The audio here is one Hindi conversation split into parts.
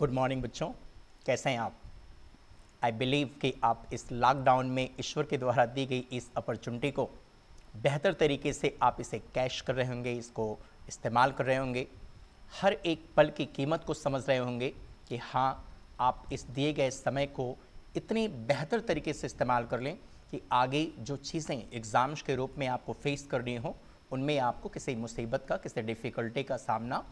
गुड मॉर्निंग बच्चों कैसे हैं आप आई बिलीव कि आप इस लॉकडाउन में ईश्वर के द्वारा दी गई इस अपॉर्चुनिटी को बेहतर तरीके से आप इसे कैश कर रहे होंगे इसको इस्तेमाल कर रहे होंगे हर एक पल की कीमत को समझ रहे होंगे कि हाँ आप इस दिए गए समय को इतने बेहतर तरीके से इस्तेमाल कर लें कि आगे जो चीज़ें एग्ज़ाम्स के रूप में आपको फेस करनी हो उनमें आपको किसी मुसीबत का किसी डिफ़िकल्टी का सामना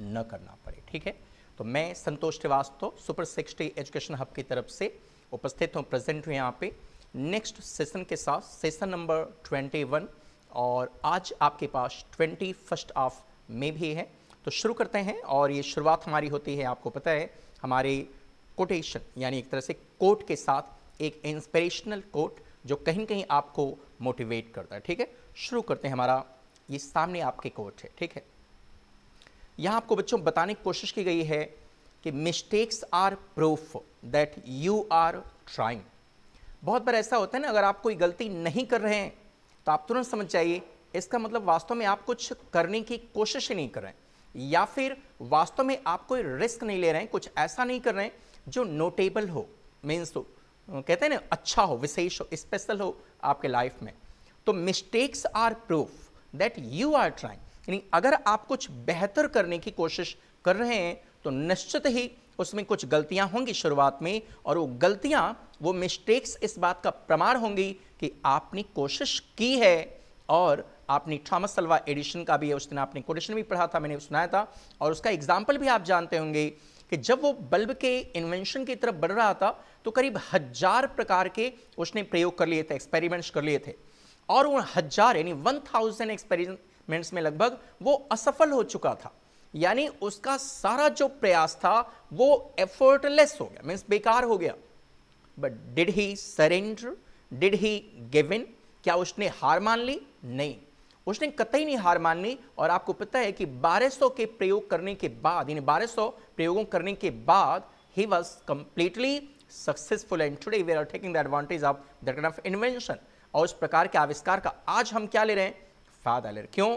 न करना पड़े ठीक है तो मैं Santosh Shrivastava super sixty education hub की तरफ से उपस्थित हूँ प्रेजेंट हूँ यहाँ पे नेक्स्ट सेशन के साथ सेशन नंबर 21 और आज आपके पास ट्वेंटी फर्स्ट ऑफ मे भी है तो शुरू करते हैं और ये शुरुआत हमारी होती है आपको पता है हमारे कोटेशन यानी एक तरह से कोट के साथ एक इंस्पिरेशनल कोट जो कहीं कहीं आपको मोटिवेट करता है ठीक है शुरू करते हैं हमारा ये सामने आपके कोट है ठीक है यहाँ आपको बच्चों बताने की कोशिश की गई है कि mistakes are proof that you are trying बहुत बार ऐसा होता है ना अगर आप कोई गलती नहीं कर रहे हैं तो आप तुरंत समझ जाइए इसका मतलब वास्तव में आप कुछ करने की कोशिश ही नहीं कर रहे हैं या फिर वास्तव में आप कोई रिस्क नहीं ले रहे हैं कुछ ऐसा नहीं कर रहे हैं जो नोटेबल हो मीन्स तो कहते हैं ना अच्छा हो विशेष हो स्पेशल हो आपके लाइफ में तो mistakes are proof that you are trying यानी अगर आप कुछ बेहतर करने की कोशिश कर रहे हैं तो निश्चित ही उसमें कुछ गलतियां होंगी शुरुआत में और वो गलतियां वो मिस्टेक्स इस बात का प्रमाण होंगी कि आपने कोशिश की है और आपने थॉमस सलवा एडिशन का भी उस दिन आपने कोटेशन भी पढ़ा था मैंने सुनाया था और उसका एग्जाम्पल भी आप जानते होंगे कि जब वो बल्ब के इन्वेंशन की तरफ बढ़ रहा था तो करीब हजार प्रकार के उसने प्रयोग कर लिए थे एक्सपेरिमेंट्स कर लिए थे और वो हजार यानी वन थाउजेंड एक्सपेरिमेंट एक्सपेरिमेंट्स में लगभग वो असफल हो चुका था यानी उसका सारा जो प्रयास था वो एफर्टलेस हो गया मीन्स बेकार हो गया but did he surrender did he in क्या उसने हार मान ली नहीं उसने कतई नहीं हार मान ली और आपको पता है कि 1200 के प्रयोग करने के बाद यानी 1200 प्रयोगों करने के बाद he was completely successful and today we are taking the advantage of that of invention और उस प्रकार के आविष्कार का आज हम क्या ले रहे हैं फाद अलर क्यों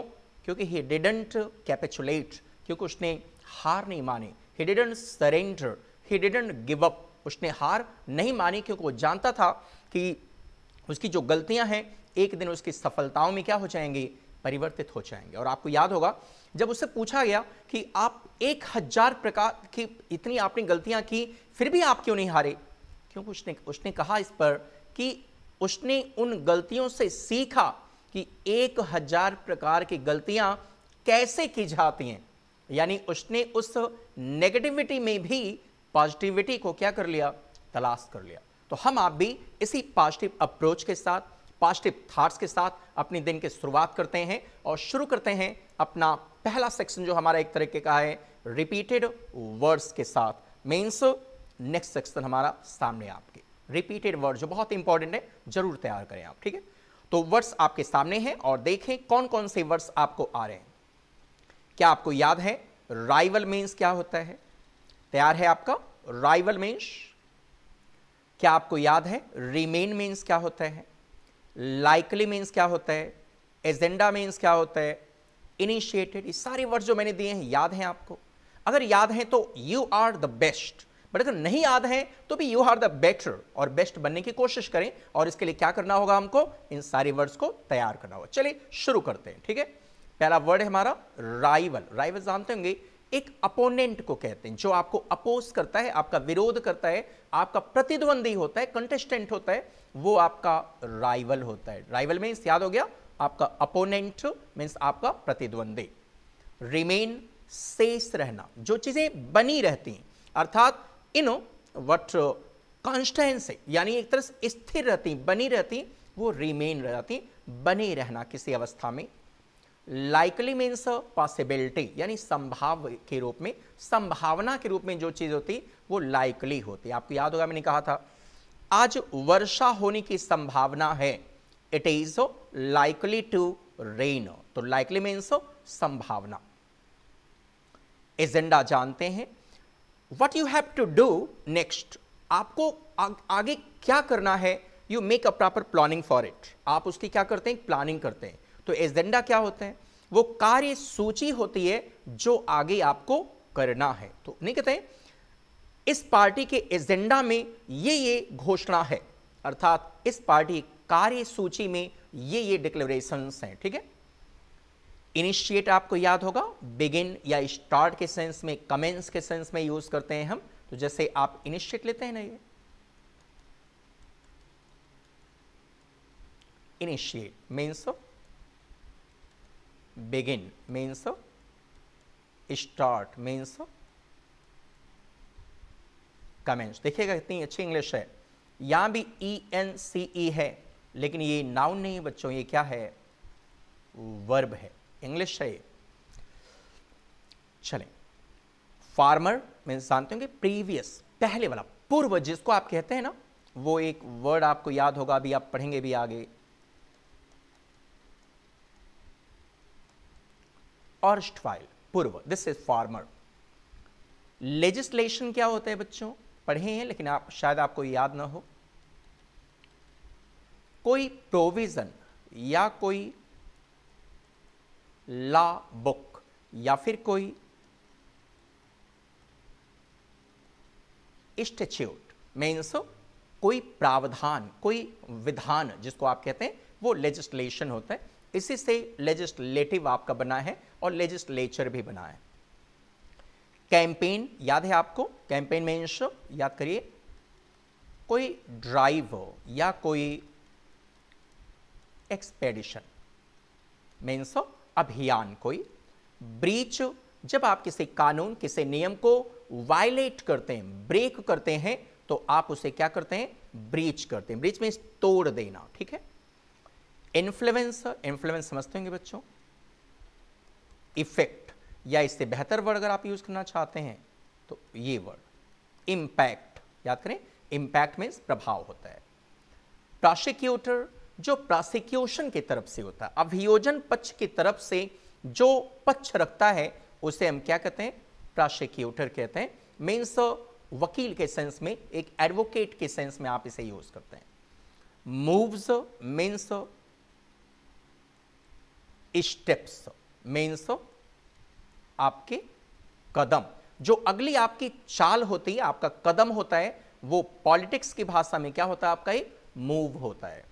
क्योंकि ही डिडेंट कैपेचुलेट क्योंकि उसने हार नहीं मानी he didn't surrender he didn't give up उसने हार नहीं मानी क्योंकि वो जानता था कि उसकी जो गलतियां हैं एक दिन उसकी सफलताओं में क्या हो जाएंगी परिवर्तित हो जाएंगे और आपको याद होगा जब उससे पूछा गया कि आप एक हजार प्रकार की इतनी आपने गलतियां की फिर भी आप क्यों नहीं हारे क्योंकि उसने उसने कहा इस पर कि उसने उन गलतियों से सीखा कि एक हजार प्रकार की गलतियां कैसे की जाती हैं यानी उसने उस नेगेटिविटी में भी पॉजिटिविटी को क्या कर लिया तलाश कर लिया तो हम आप भी इसी पॉजिटिव अप्रोच के साथ पॉजिटिव थाट्स के साथ अपने दिन की शुरुआत करते हैं और शुरू करते हैं अपना पहला सेक्शन जो हमारा एक तरीके का है रिपीटेड वर्ड्स के साथ मीन्स नेक्स्ट सेक्शन हमारा सामने आपके रिपीटेड वर्ड जो बहुत इंपॉर्टेंट है जरूर तैयार करें आप ठीक है तो वर्ड्स आपके सामने हैं और देखें कौन कौन से वर्ड्स आपको आ रहे हैं क्या आपको याद है राइवल मीन्स क्या होता है तैयार है आपका राइवल मीन्स क्या आपको याद है रिमेन मीन्स क्या होता है लाइकली मीन्स क्या होता है एजेंडा मीन्स क्या होता है इनिशिएटेड ये सारे वर्ड जो मैंने दिए हैं याद हैं आपको अगर याद हैं तो you are the best but अगर नहीं याद है तो भी यू आर द बेटर और बेस्ट बनने की कोशिश करें और इसके लिए क्या करना होगा हमको इन सारे वर्ड्स को तैयार करना होगा चलिए शुरू करते हैं ठीक है पहला वर्ड है हमारा राइवल राइवल जानते होंगे एक अपोनेंट को कहते हैं जो आपको अपोज करता है आपका विरोध करता है आपका प्रतिद्वंदी होता है कंटेस्टेंट होता है वो आपका राइवल होता है राइवल मीन्स याद हो गया आपका अपोनेंट मीन्स आपका प्रतिद्वंदी रिमेन शेष रहना जो चीजें बनी रहती हैं अर्थात यू नो वट कॉन्स्टेंसी यानी एक तरह से स्थिर रहती बनी रहती वो रिमेन रहती बने रहना किसी अवस्था में लाइकली मीन्स पॉसिबिलिटी यानी संभाव के रूप में संभावना के रूप में जो चीज़ होती वो लाइकली होती आपको याद होगा मैंने कहा था आज वर्षा होने की संभावना है it is likely to rain तो लाइकली मीन्स संभावना एजेंडा जानते हैं what you have to do next आपको आ, आगे क्या करना है you make a proper planning for it आप उसकी क्या करते हैं प्लानिंग करते हैं तो एजेंडा क्या होते हैं वो कार्य सूची होती है जो आगे आपको करना है तो नहीं कहते हैं इस पार्टी के एजेंडा में ये ये घोषणा है अर्थात इस पार्टी कार्य सूची में ये ये डिक्लेरेशन हैं ठीक है इनिशिएट आपको याद होगा बिगिन या स्टार्ट के सेंस में कमेंस के सेंस में यूज करते हैं हम तो जैसे आप इनिशिएट लेते हैं ना ये initiate means begin means start means commence देखिएगा कितनी अच्छी इंग्लिश है यहां भी ई एन सी ई है लेकिन ये नाउन नहीं है बच्चों ये क्या है वर्ब है इंग्लिश है चले फार्मर मीन जानते होंगे प्रीवियस पहले वाला पूर्व जिसको आप कहते हैं ना वो एक वर्ड आपको याद होगा अभी आप पढ़ेंगे भी आगे ऑर्स्टवाइल पूर्व दिस इज फार्मर लेजिस्लेशन क्या होता है बच्चों पढ़े हैं लेकिन आप शायद आपको याद ना हो कोई प्रोविज़न या कोई ला बुक या फिर कोई इंस्टीट्यूट मीन्स कोई प्रावधान कोई विधान जिसको आप कहते हैं वो लेजिस्लेशन होता है इसी से लेजिस्लेटिव आपका बना है और लेजिस्लेचर भी बना है कैंपेन याद है आपको कैंपेन मीन्स याद करिए कोई ड्राइव हो या कोई एक्सपेडिशन मीन्स अभियान कोई ब्रीच जब आप किसी कानून किसी नियम को वायलेट करते हैं ब्रेक करते हैं तो आप उसे क्या करते हैं ब्रीच करते हैं ब्रीच में तोड़ देना ठीक है इन्फ्लुएंस इन्फ्लुएंस समझते होंगे बच्चों इफेक्ट या इससे बेहतर वर्ड अगर आप यूज करना चाहते हैं तो ये वर्ड इंपैक्ट याद करें इंपैक्ट मीन्स प्रभाव होता है प्रोसिक्यूटर जो प्रोसिक्यूशन की तरफ से होता है अभियोजन पक्ष की तरफ से जो पक्ष रखता है उसे हम क्या कहते हैं प्रोसिक्यूटर कहते हैं मीन्स वकील के सेंस में एक एडवोकेट के सेंस में आप इसे यूज करते हैं मूव्स मीन्स स्टेप्स मीन्स आपके कदम जो अगली आपकी चाल होती है आपका कदम होता है वो पॉलिटिक्स की भाषा में क्या होता है आपका एक मूव होता है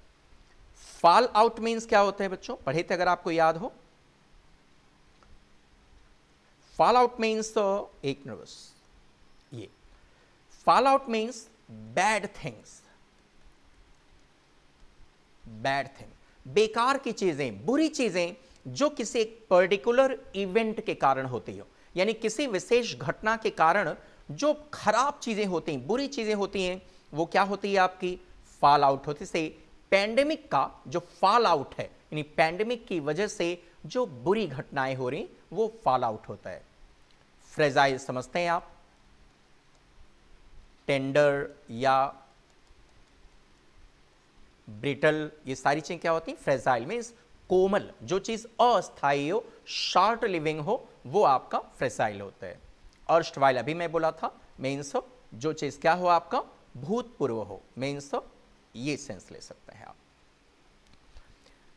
फॉल आउट मीन्स क्या होते हैं बच्चों पढ़े थे अगर आपको याद हो फॉल आउट मीन्स तो एक नर्वस ये fall out means bad things bad thing बेकार की चीजें बुरी चीजें जो किसी एक पर्टिकुलर इवेंट के कारण होती हो यानी किसी विशेष घटना के कारण जो खराब चीजें होती हैं बुरी चीजें होती हैं वो क्या होती है आपकी फॉल आउट होती से पैंडेमिक का जो फॉल आउट है यानी पैंडेमिक की वजह से जो बुरी घटनाएं हो रही वो फॉल आउट होता है फ्रेजाइल समझते हैं आप टेंडर या ब्रिटल ये सारी चीज़ें क्या होती हैं फ्रेजाइल मीन्स कोमल जो चीज़ अस्थायी हो शॉर्ट लिविंग हो वो आपका फ्रेजाइल होता है अर्स्टवाइल अभी मैं बोला था मीन्स जो चीज़ क्या हो आपका भूतपूर्व हो मीन्स ये सेंस ले सकते हैं आप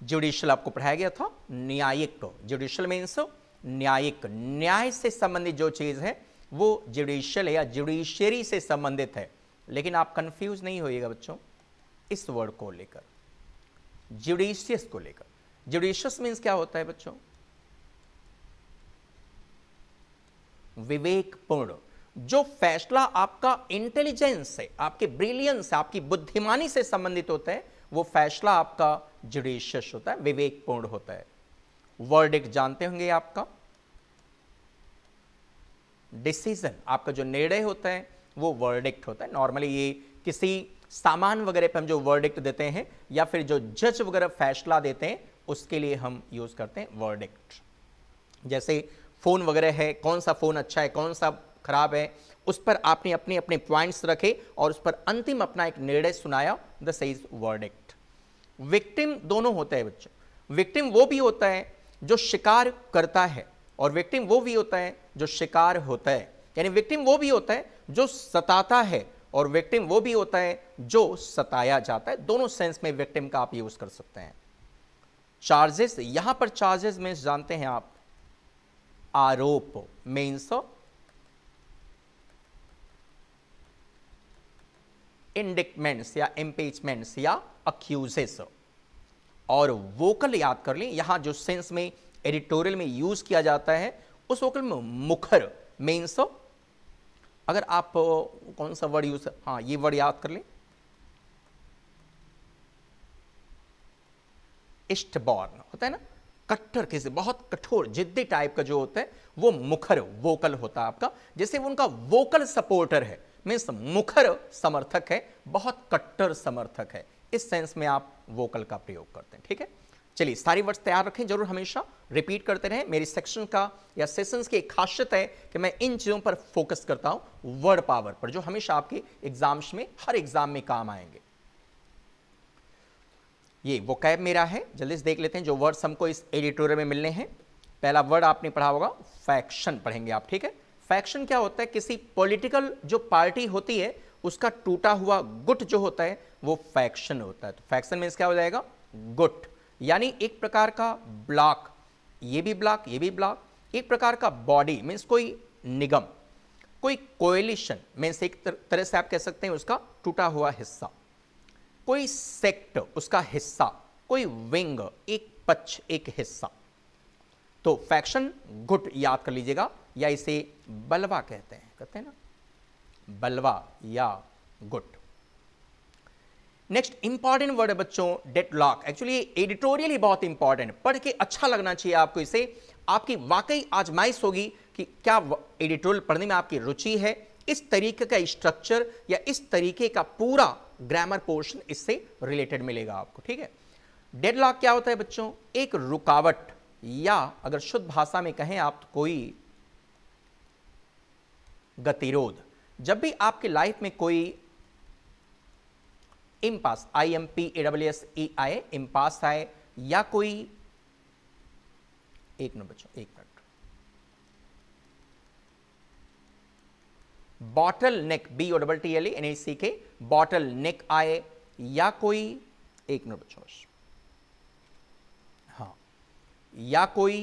जुडिशियल आपको पढ़ाया गया था न्यायिक जुडिशियल मीन्स न्यायिक न्याय से संबंधित जो चीज़ है वो जुडिशियल या जुडिशियरी से संबंधित है लेकिन आप कंफ्यूज नहीं होइएगा बच्चों इस वर्ड को लेकर जुडिशियस को लेकर जुडिशियस मीन्स क्या होता है बच्चों विवेकपूर्ण जो फैसला आपका इंटेलिजेंस से आपके ब्रिलियंस आपकी बुद्धिमानी से संबंधित होता है वो फैसला आपका जुडिशियस होता है विवेकपूर्ण होता है एक जानते होंगे आपका डिसीजन आपका जो निर्णय होता है वो वर्डिक्ट होता है नॉर्मली ये किसी सामान वगैरह पे हम जो वर्डिक्ट देते हैं या फिर जो जज वगैरह फैसला देते हैं उसके लिए हम यूज़ करते हैं वर्डिक्ट जैसे फ़ोन वगैरह है कौन सा फ़ोन अच्छा है कौन सा खराब है उस पर आपने अपने अपने पॉइंट्स रखे और उस पर अंतिम अपना एक निर्णय सुनाया द सईज वर्डिक्ट विक्टिम दोनों होते हैं बच्चों विक्टिम वो भी होता है जो शिकार करता है और विक्टिम वो भी होता है जो शिकार होता है यानी विक्टिम वो भी होता है जो सताता है और विक्टिम वो भी होता है जो सताया जाता है दोनों सेंस में विक्टिम का आप यूज कर सकते हैं चार्जेस यहां पर चार्जेस में जानते हैं आप आरोप मीन्स इंडिकमेंट्स या इम्पीचमेंट्स या अक्यूजेस और वोकल याद कर लें यहां जो सेंस में एडिटोरियल में यूज किया जाता है उस वोकल में मुखर मीन्स अगर आप कौन सा वर्ड यूज हाँ ये वर्ड याद कर लें इष्टबॉर्न होता है ना कट्टर किसी बहुत कठोर जिद्दी टाइप का जो होता है वो मुखर वोकल होता है आपका जैसे वो उनका वोकल सपोर्टर है मीन्स मुखर समर्थक है बहुत कट्टर समर्थक है इस सेंस में आप वोकल का प्रयोग करते हैं ठीक है चलिए सारी वर्ड्स तैयार रखें जरूर हमेशा रिपीट करते रहें मेरी सेक्शन का या सेशंस की एक खासियत है कि मैं इन चीज़ों पर फोकस करता हूं वर्ड पावर पर जो हमेशा आपके एग्जाम्स में हर एग्जाम में काम आएंगे ये वो कैब मेरा है जल्दी से देख लेते हैं जो वर्ड्स हमको इस एडिटोरियल में मिलने हैं पहला वर्ड आपने पढ़ा होगा फैक्शन पढ़ेंगे आप ठीक है फैक्शन क्या होता है किसी पॉलिटिकल जो पार्टी होती है उसका टूटा हुआ गुट जो होता है वो फैक्शन होता है तो फैक्शन मीन्स क्या हो जाएगा गुट यानी एक प्रकार का ब्लॉक ये भी ब्लॉक ये भी ब्लॉक एक प्रकार का बॉडी मीन्स कोई निगम कोई कोएलिशन मीन्स एक तरह से आप कह सकते हैं उसका टूटा हुआ हिस्सा कोई सेक्ट उसका हिस्सा कोई विंग एक पक्ष एक हिस्सा तो फैक्शन गुट याद कर लीजिएगा या इसे बलवा कहते हैं कहते हैं ना बलवा या गुट नेक्स्ट इंपॉर्टेंट वर्ड है बच्चों लॉक एक्चुअली एडिटोरियल ही बहुत इंपॉर्टेंट पढ़ के अच्छा लगना चाहिए आपको इसे आपकी वाकई आजमाइश होगी कि क्या एडिटोरियल पढ़ने में आपकी रुचि है इस तरीके का स्ट्रक्चर या इस तरीके का पूरा ग्रामर पोर्शन इससे रिलेटेड मिलेगा आपको ठीक है डेडलॉक क्या होता है बच्चों एक रुकावट या अगर शुद्ध भाषा में कहें आप तो कोई गतिरोध जब भी आपके लाइफ में कोई impasse I M P A W S E आई इम्पास आए या कोई एक नंबर बच्चों एक minute bottle neck B O double T L N A C K bottle नेक आए या कोई एक नंबर बच्चों हाँ या कोई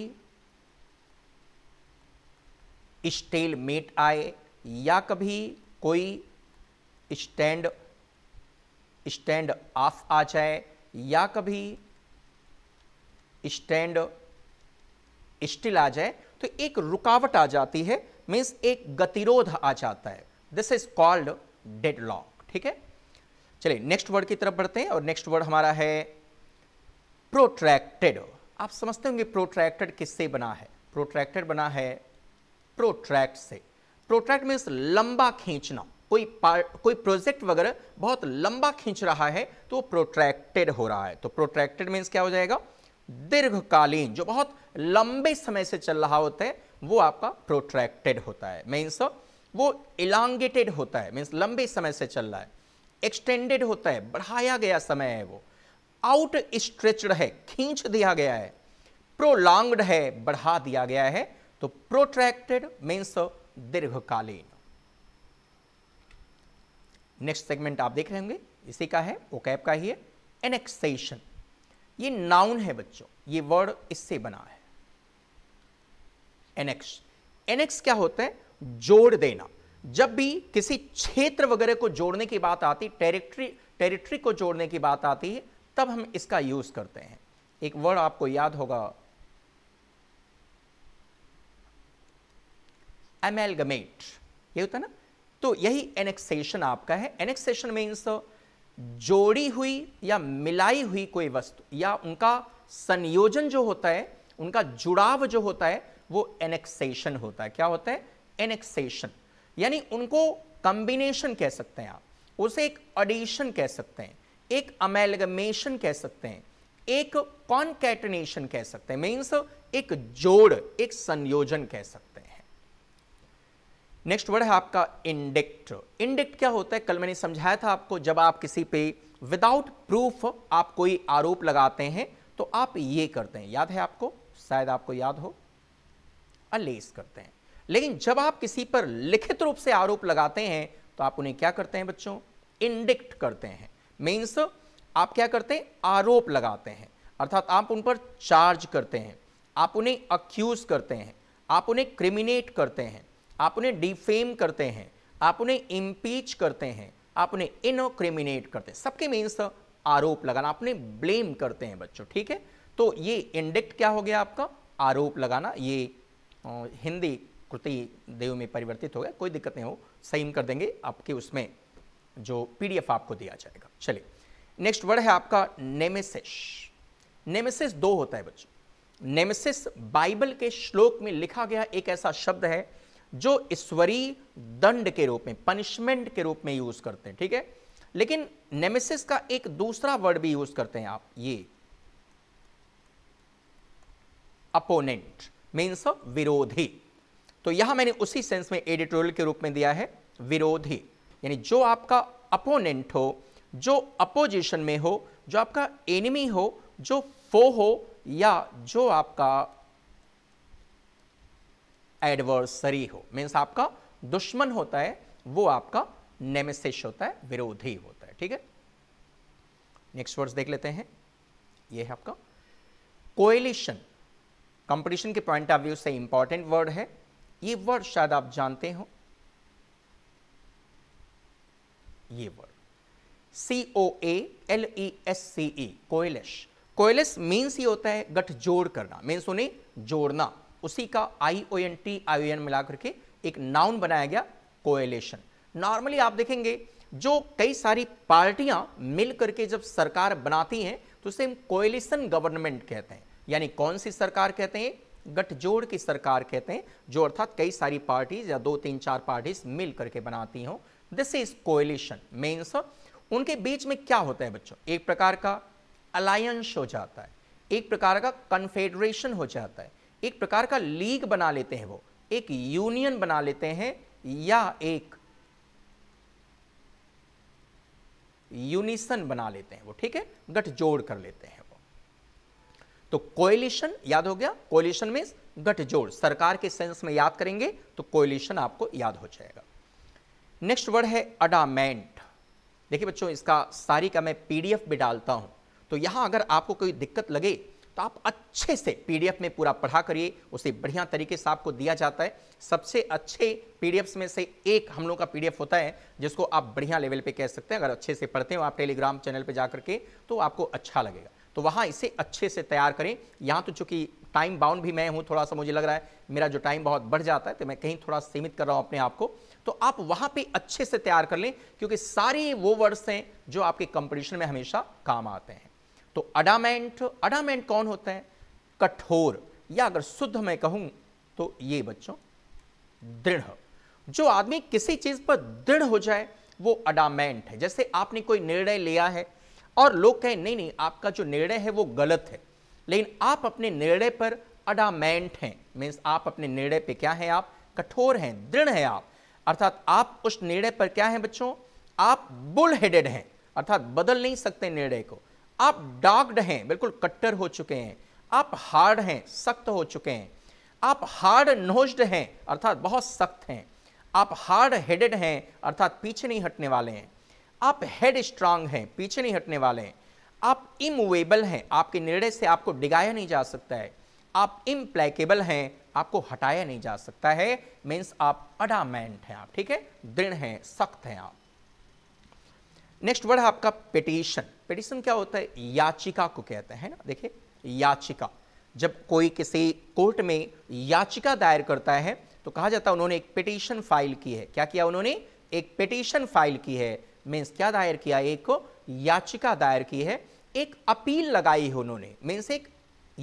स्टेल मेट आए या कभी कोई स्टैंड स्टैंड ऑफ आ जाए या कभी स्टैंड स्टिल आ जाए तो एक रुकावट आ जाती है मीन्स एक गतिरोध आ जाता है this is called dead lock ठीक है चलिए नेक्स्ट वर्ड की तरफ बढ़ते हैं और नेक्स्ट वर्ड हमारा है प्रोट्रैक्टेड आप समझते होंगे प्रोट्रैक्टेड किससे बना है प्रोट्रैक्टेड बना है प्रोट्रैक्ट से प्रोट्रैक्ट मीन्स लंबा खींचना कोई कोई प्रोजेक्ट वगैरह बहुत लंबा खींच रहा है तो प्रोट्रैक्टेड हो रहा है तो प्रोट्रैक्टेड मीन्स क्या हो जाएगा दीर्घकालीन जो बहुत लंबे समय से चल रहा होता है वो आपका प्रोट्रैक्टेड होता है मीन्स वो इलांगेटेड होता है मीन्स लंबे समय से चल रहा है एक्सटेंडेड होता है बढ़ाया गया समय है वो आउट स्ट्रेचड है खींच दिया गया है प्रोलॉन्ग्ड है बढ़ा दिया गया है तो प्रोट्रैक्टेड मीन्स दीर्घकालीन नेक्स्ट सेगमेंट आप देख रहे होंगे इसी का है वो कैप का ही है एनेक्सेशन ये नाउन है बच्चों ये वर्ड इससे बना है एनेक्स एनेक्स क्या होता है जोड़ देना जब भी किसी क्षेत्र वगैरह को जोड़ने की बात आती टेरिटरी टेरिटरी को जोड़ने की बात आती है तब हम इसका यूज करते हैं एक वर्ड आपको याद होगा एमेलगमेट ये होता ना तो यही एनेक्सेशन आपका है एनेक्सेशन मीन्स तो जोड़ी हुई या मिलाई हुई कोई वस्तु या उनका संयोजन जो होता है उनका जुड़ाव जो होता है वो एनेक्सेशन होता है क्या होता है एनेक्सेशन यानी उनको कंबिनेशन कह सकते हैं आप उसे एक ऑडिशन कह सकते हैं एक अमेलगमेशन कह सकते हैं एक कॉन्कैटनेशन कह सकते हैं मीन्स एक जोड़ एक संयोजन कह सकते हैं नेक्स्ट वर्ड है आपका इंडिक्ट इंडिक्ट क्या होता है कल मैंने समझाया था आपको जब आप किसी पे विदाउट प्रूफ आप कोई आरोप लगाते हैं तो आप ये करते हैं याद है आपको शायद आपको याद हो अलेस करते हैं लेकिन जब आप किसी पर लिखित रूप से आरोप लगाते हैं तो आप उन्हें क्या करते हैं बच्चों इंडिक्ट करते हैं मीन्स आप क्या करते हैं आरोप लगाते हैं अर्थात आप उन पर चार्ज करते हैं आप उन्हें अक्यूज करते हैं आप उन्हें क्रिमिनेट करते हैं आप उन्हें डिफेम करते हैं आप उन्हें इम्पीच करते हैं आप उन्हें इनोक्रिमिनेट करते हैं सबके मीन्स आरोप लगाना आपने ब्लेम करते हैं बच्चों ठीक है तो ये इंडिक्ट क्या हो गया आपका आरोप लगाना ये हिंदी कृति देव में परिवर्तित हो गया कोई दिक्कत नहीं हो सही कर देंगे आपके उसमें जो पीडीएफ आपको दिया जाएगा चलिए नेक्स्ट वर्ड है आपका नेमेसिस नेमेसिस दो होता है बच्चों नेमेसिस बाइबल के श्लोक में लिखा गया एक ऐसा शब्द है जो ईश्वरीय दंड के रूप में पनिशमेंट के रूप में यूज करते हैं ठीक है लेकिन नेमेसिस का एक दूसरा वर्ड भी यूज करते हैं आप ये अपोनेंट मीन्स विरोधी तो यहां मैंने उसी सेंस में एडिटोरियल के रूप में दिया है विरोधी यानी जो आपका अपोनेंट हो जो अपोजिशन में हो जो आपका एनिमी हो जो फो हो या जो आपका एडवर्सरी हो मीन्स आपका दुश्मन होता है वो आपका नेमेसिस होता है विरोधी होता है ठीक है नेक्स्ट वर्ड्स देख लेते हैं ये है आपका कोएलिशन कंपटीशन के पॉइंट ऑफ व्यू से इंपॉर्टेंट वर्ड है ये वर्ड शायद आप जानते हो ये word C O A L E S C E coalesce coalesce means ही होता है गठजोड़ करना मीन्स उन्हें जोड़ना उसी का I O N T I N मिला करके एक नाउन बनाया गया कोएलेशन नॉर्मली आप देखेंगे जो कई सारी पार्टियां मिल करके जब सरकार बनाती हैं तो उसे हम कोएलेशन गवर्नमेंट कहते हैं यानी कौन सी सरकार कहते हैं गठजोड़ की सरकार कहते हैं जो अर्थात कई सारी पार्टीज या दो तीन चार पार्टीज मिल करके बनाती हों दिस इज कोएलिशन मीन्स उनके बीच में क्या होता है बच्चों एक प्रकार का अलायंस हो जाता है एक प्रकार का कन्फेडरेशन हो जाता है एक प्रकार का लीग बना लेते हैं वो एक यूनियन बना लेते हैं या एक यूनिसन बना लेते हैं वो ठीक है गठजोड़ कर लेते हैं वो तो कोयलिशन याद हो गया कोयलिशन मीन गठजोड़ सरकार के सेंस में याद करेंगे तो कोयलिशन आपको याद हो जाएगा नेक्स्ट वर्ड है अडामेंट देखिए बच्चों इसका सारी का मैं पीडीएफ भी डालता हूं तो यहां अगर आपको कोई दिक्कत लगे तो आप अच्छे से पीडीएफ में पूरा पढ़ा करिए उसे बढ़िया तरीके से आपको दिया जाता है सबसे अच्छे पीडीएफ्स में से एक हम लोग का पीडीएफ होता है जिसको आप बढ़िया लेवल पे कह सकते हैं अगर अच्छे से पढ़ते हो आप टेलीग्राम चैनल पे जा करके तो आपको अच्छा लगेगा तो वहाँ इसे अच्छे से तैयार करें यहाँ तो चूंकि टाइम बाउंड भी मैं हूँ थोड़ा सा मुझे लग रहा है मेरा जो टाइम बहुत बढ़ जाता है तो मैं कहीं थोड़ा सीमित कर रहा हूँ अपने आप को तो आप वहाँ पे अच्छे से तैयार कर लें क्योंकि सारे वो वर्ड्स हैं जो आपके कंपटीशन में हमेशा काम आते हैं तो अडामेंट अडामेंट कौन होते हैं कठोर या अगर शुद्ध मैं कहूं तो ये बच्चों दृढ़ जो आदमी किसी चीज पर दृढ़ हो जाए वो अडामेंट है जैसे आपने कोई निर्णय लिया है और लोग कहें नहीं नहीं आपका जो निर्णय है वो गलत है लेकिन आप अपने निर्णय पर अडामेंट हैं मीन्स आप अपने निर्णय पे क्या हैं आप कठोर हैं दृढ़ हैं आप अर्थात आप उस निर्णय पर क्या हैं बच्चों आप बुल हेडेड हैं अर्थात बदल नहीं सकते निर्णय को आप डॉक्ड हैं बिल्कुल कट्टर हो चुके हैं आप हार्ड हैं सख्त हो चुके हैं आप हार्ड नोज्ड हैं अर्थात बहुत सख्त हैं आप हार्ड हेडेड हैं अर्थात पीछे नहीं हटने वाले हैं आप हेड स्ट्रांग हैं पीछे नहीं हटने वाले हैं आप इमूवेबल हैं आपके निर्णय से आपको डिगाया नहीं जा सकता है आप इम्प्लैकेबल हैं आपको हटाया नहीं जा सकता है मीन्स आप अडामेंट हैं आप ठीक है दृढ़ हैं सख्त हैं आप नेक्स्ट वर्ड है आपका पिटीशन पिटीशन क्या होता है याचिका को कहते हैं ना देखिए याचिका जब कोई किसी कोर्ट में याचिका दायर करता है तो कहा जाता है उन्होंने एक पिटीशन फाइल की है क्या किया उन्होंने एक पिटीशन फाइल की है मीन्स क्या दायर किया एक याचिका दायर की है एक अपील लगाई है उन्होंने मीन्स एक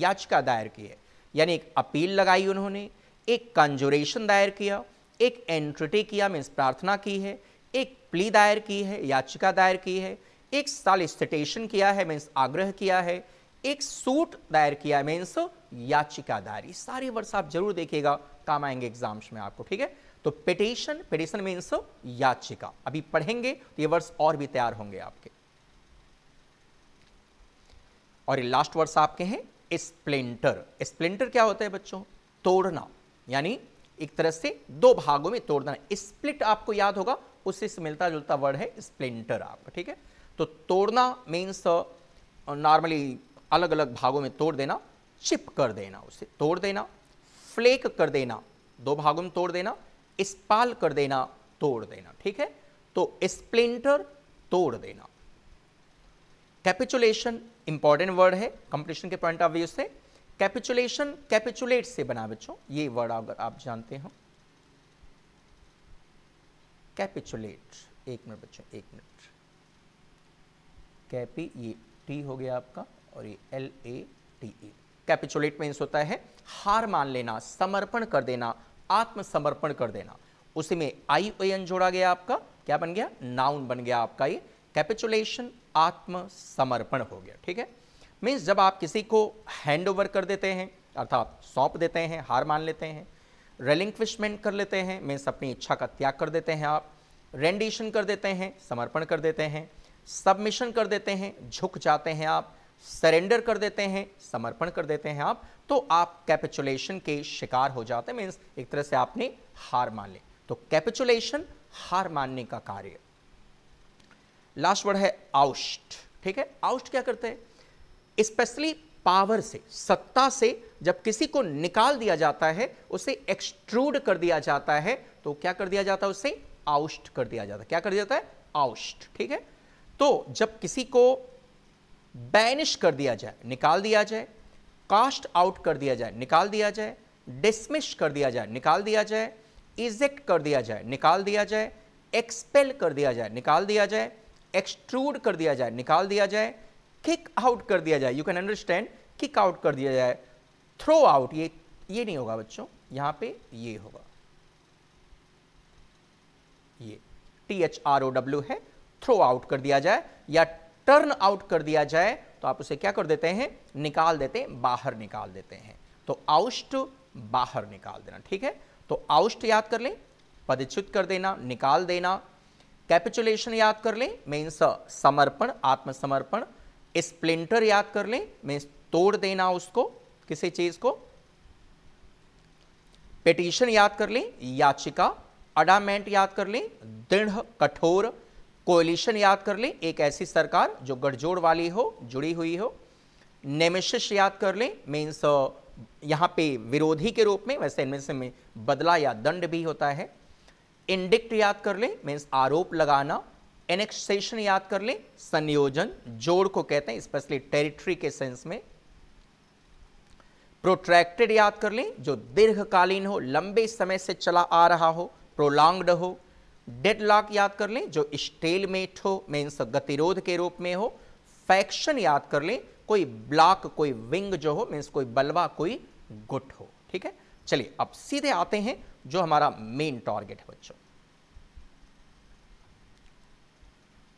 याचिका दायर की है यानी एक अपील लगाई उन्होंने एक कंजोरेशन दायर किया एक एंट्रिटी किया मीन्स प्रार्थना की है एक प्ली दायर की है याचिका दायर की है एक सॉलिसिटेशन किया है मीन्स आग्रह किया है एक सूट दायर किया है मीन्स याचिका दायर ये सारे वर्ष आप जरूर देखिएगा काम आएंगे एग्जाम्स में आपको ठीक है तो पिटिशन पिटिशन मीन्स याचिका अभी पढ़ेंगे तो ये वर्ष और भी तैयार होंगे आपके और ये लास्ट वर्ष आपके हैं स्प्लेंटर स्प्लेंटर क्या होता है बच्चों तोड़ना यानी एक तरह से दो भागों में तोड़ना स्प्लिट आपको याद होगा उससे मिलता जुलता वर्ड है स्प्लिंटर आप ठीक है तो तोड़ना मीन्स नॉर्मली अलग अलग भागों में तोड़ देना चिप कर देना उसे तोड़ देना फ्लेक कर देना दो भागों में तोड़ देना स्पाल कर देना तोड़ देना ठीक है तो स्प्लिंटर तोड़ देना कैपिचुलेशन इंपॉर्टेंट वर्ड है कंपटीशन के पॉइंट ऑफ व्यू से कैपिचुलेशन कैपिचुलेट से बना बच्चों ये वर्ड अगर आप जानते हैं कैपिचुलेट एक मिनट बच्चों एक मिनट कैपी ये टी हो गया आपका और ये L A T E capitulate means होता है हार मान लेना समर्पण कर देना आत्मसमर्पण कर देना उसी में आई ओ एन जोड़ा गया आपका क्या बन गया नाउन बन गया आपका ये कैपिचुलेशन आत्मसमर्पण हो गया ठीक है मीन्स जब आप किसी को हैंड ओवर कर देते हैं अर्थात सौंप देते हैं हार मान लेते हैं रेलिंक्विशमेंट कर लेते हैं मीन्स अपनी इच्छा का त्याग कर देते हैं आप रेंडिशन कर देते हैं समर्पण कर देते हैं सबमिशन कर देते हैं झुक जाते हैं आप सरेंडर कर देते हैं समर्पण कर देते हैं आप तो आप कैपिचुलेशन के शिकार हो जाते हैं मीन्स एक तरह से आपने हार मान ली तो कैपिचुलेशन हार मानने का कार्य लास्ट वर्ड है आउस्ट ठीक है आउस्ट क्या करते हैं स्पेशली पावर से सत्ता से जब किसी को निकाल दिया जाता है उसे एक्सट्रूड कर दिया जाता है तो क्या कर दिया जाता है उसे आउस्ट कर दिया जाता है क्या कर दिया जाता है आउस्ट ठीक है तो जब किसी को बैनिश कर दिया जाए निकाल दिया जाए कास्ट आउट कर दिया जाए निकाल दिया जाए डिसमिश कर दिया जाए निकाल दिया जाए इजेक्ट कर दिया जाए निकाल दिया जाए एक्सपेल कर दिया जाए निकाल दिया जाए एक्सट्रूड कर दिया जाए निकाल दिया जाए किक आउट कर दिया जाए you can understand kick out कर दिया जाए थ्रो आउट ये ये नहीं होगा बच्चों यहां पे ये होगा ये T H R O W है थ्रो आउट कर दिया जाए या टर्न आउट कर दिया जाए तो आप उसे क्या कर देते हैं निकाल देते हैं बाहर निकाल देते हैं तो आउस्ट बाहर निकाल देना ठीक है तो आउस्ट याद कर लें पदच्युत कर देना निकाल देना कैपिचुलेशन याद कर लें मीन्स समर्पण आत्मसमर्पण स्प्लिंटर याद कर लें मीन्स तोड़ देना उसको किसी चीज को पिटिशन याद कर लें याचिका अडामेंट याद कर लें दृढ़ कठोर कोलिशन याद कर लें एक ऐसी सरकार जो गठजोड़ वाली हो जुड़ी हुई हो नेमिशिश याद कर लें मीन्स यहाँ पे विरोधी के रूप में वैसे इनमें से में बदला या दंड भी होता है इंडिक्ट याद कर लें मीन्स आरोप लगाना एनेक्सेशन याद कर ले संयोजन जोड़ को कहते हैं स्पेशली टेरिटरी के सेंस में प्रोट्रैक्टेड याद कर ले जो दीर्घकालीन हो लंबे समय से चला आ रहा हो प्रोलॉन्ग्ड हो डेडलॉक याद कर ले जो स्टेलमेट हो मीन्स गतिरोध के रूप में हो फैक्शन याद कर ले कोई ब्लॉक कोई विंग जो हो मीन्स कोई बलवा कोई गुट हो ठीक है चलिए अब सीधे आते हैं जो हमारा मेन टारगेट है बच्चों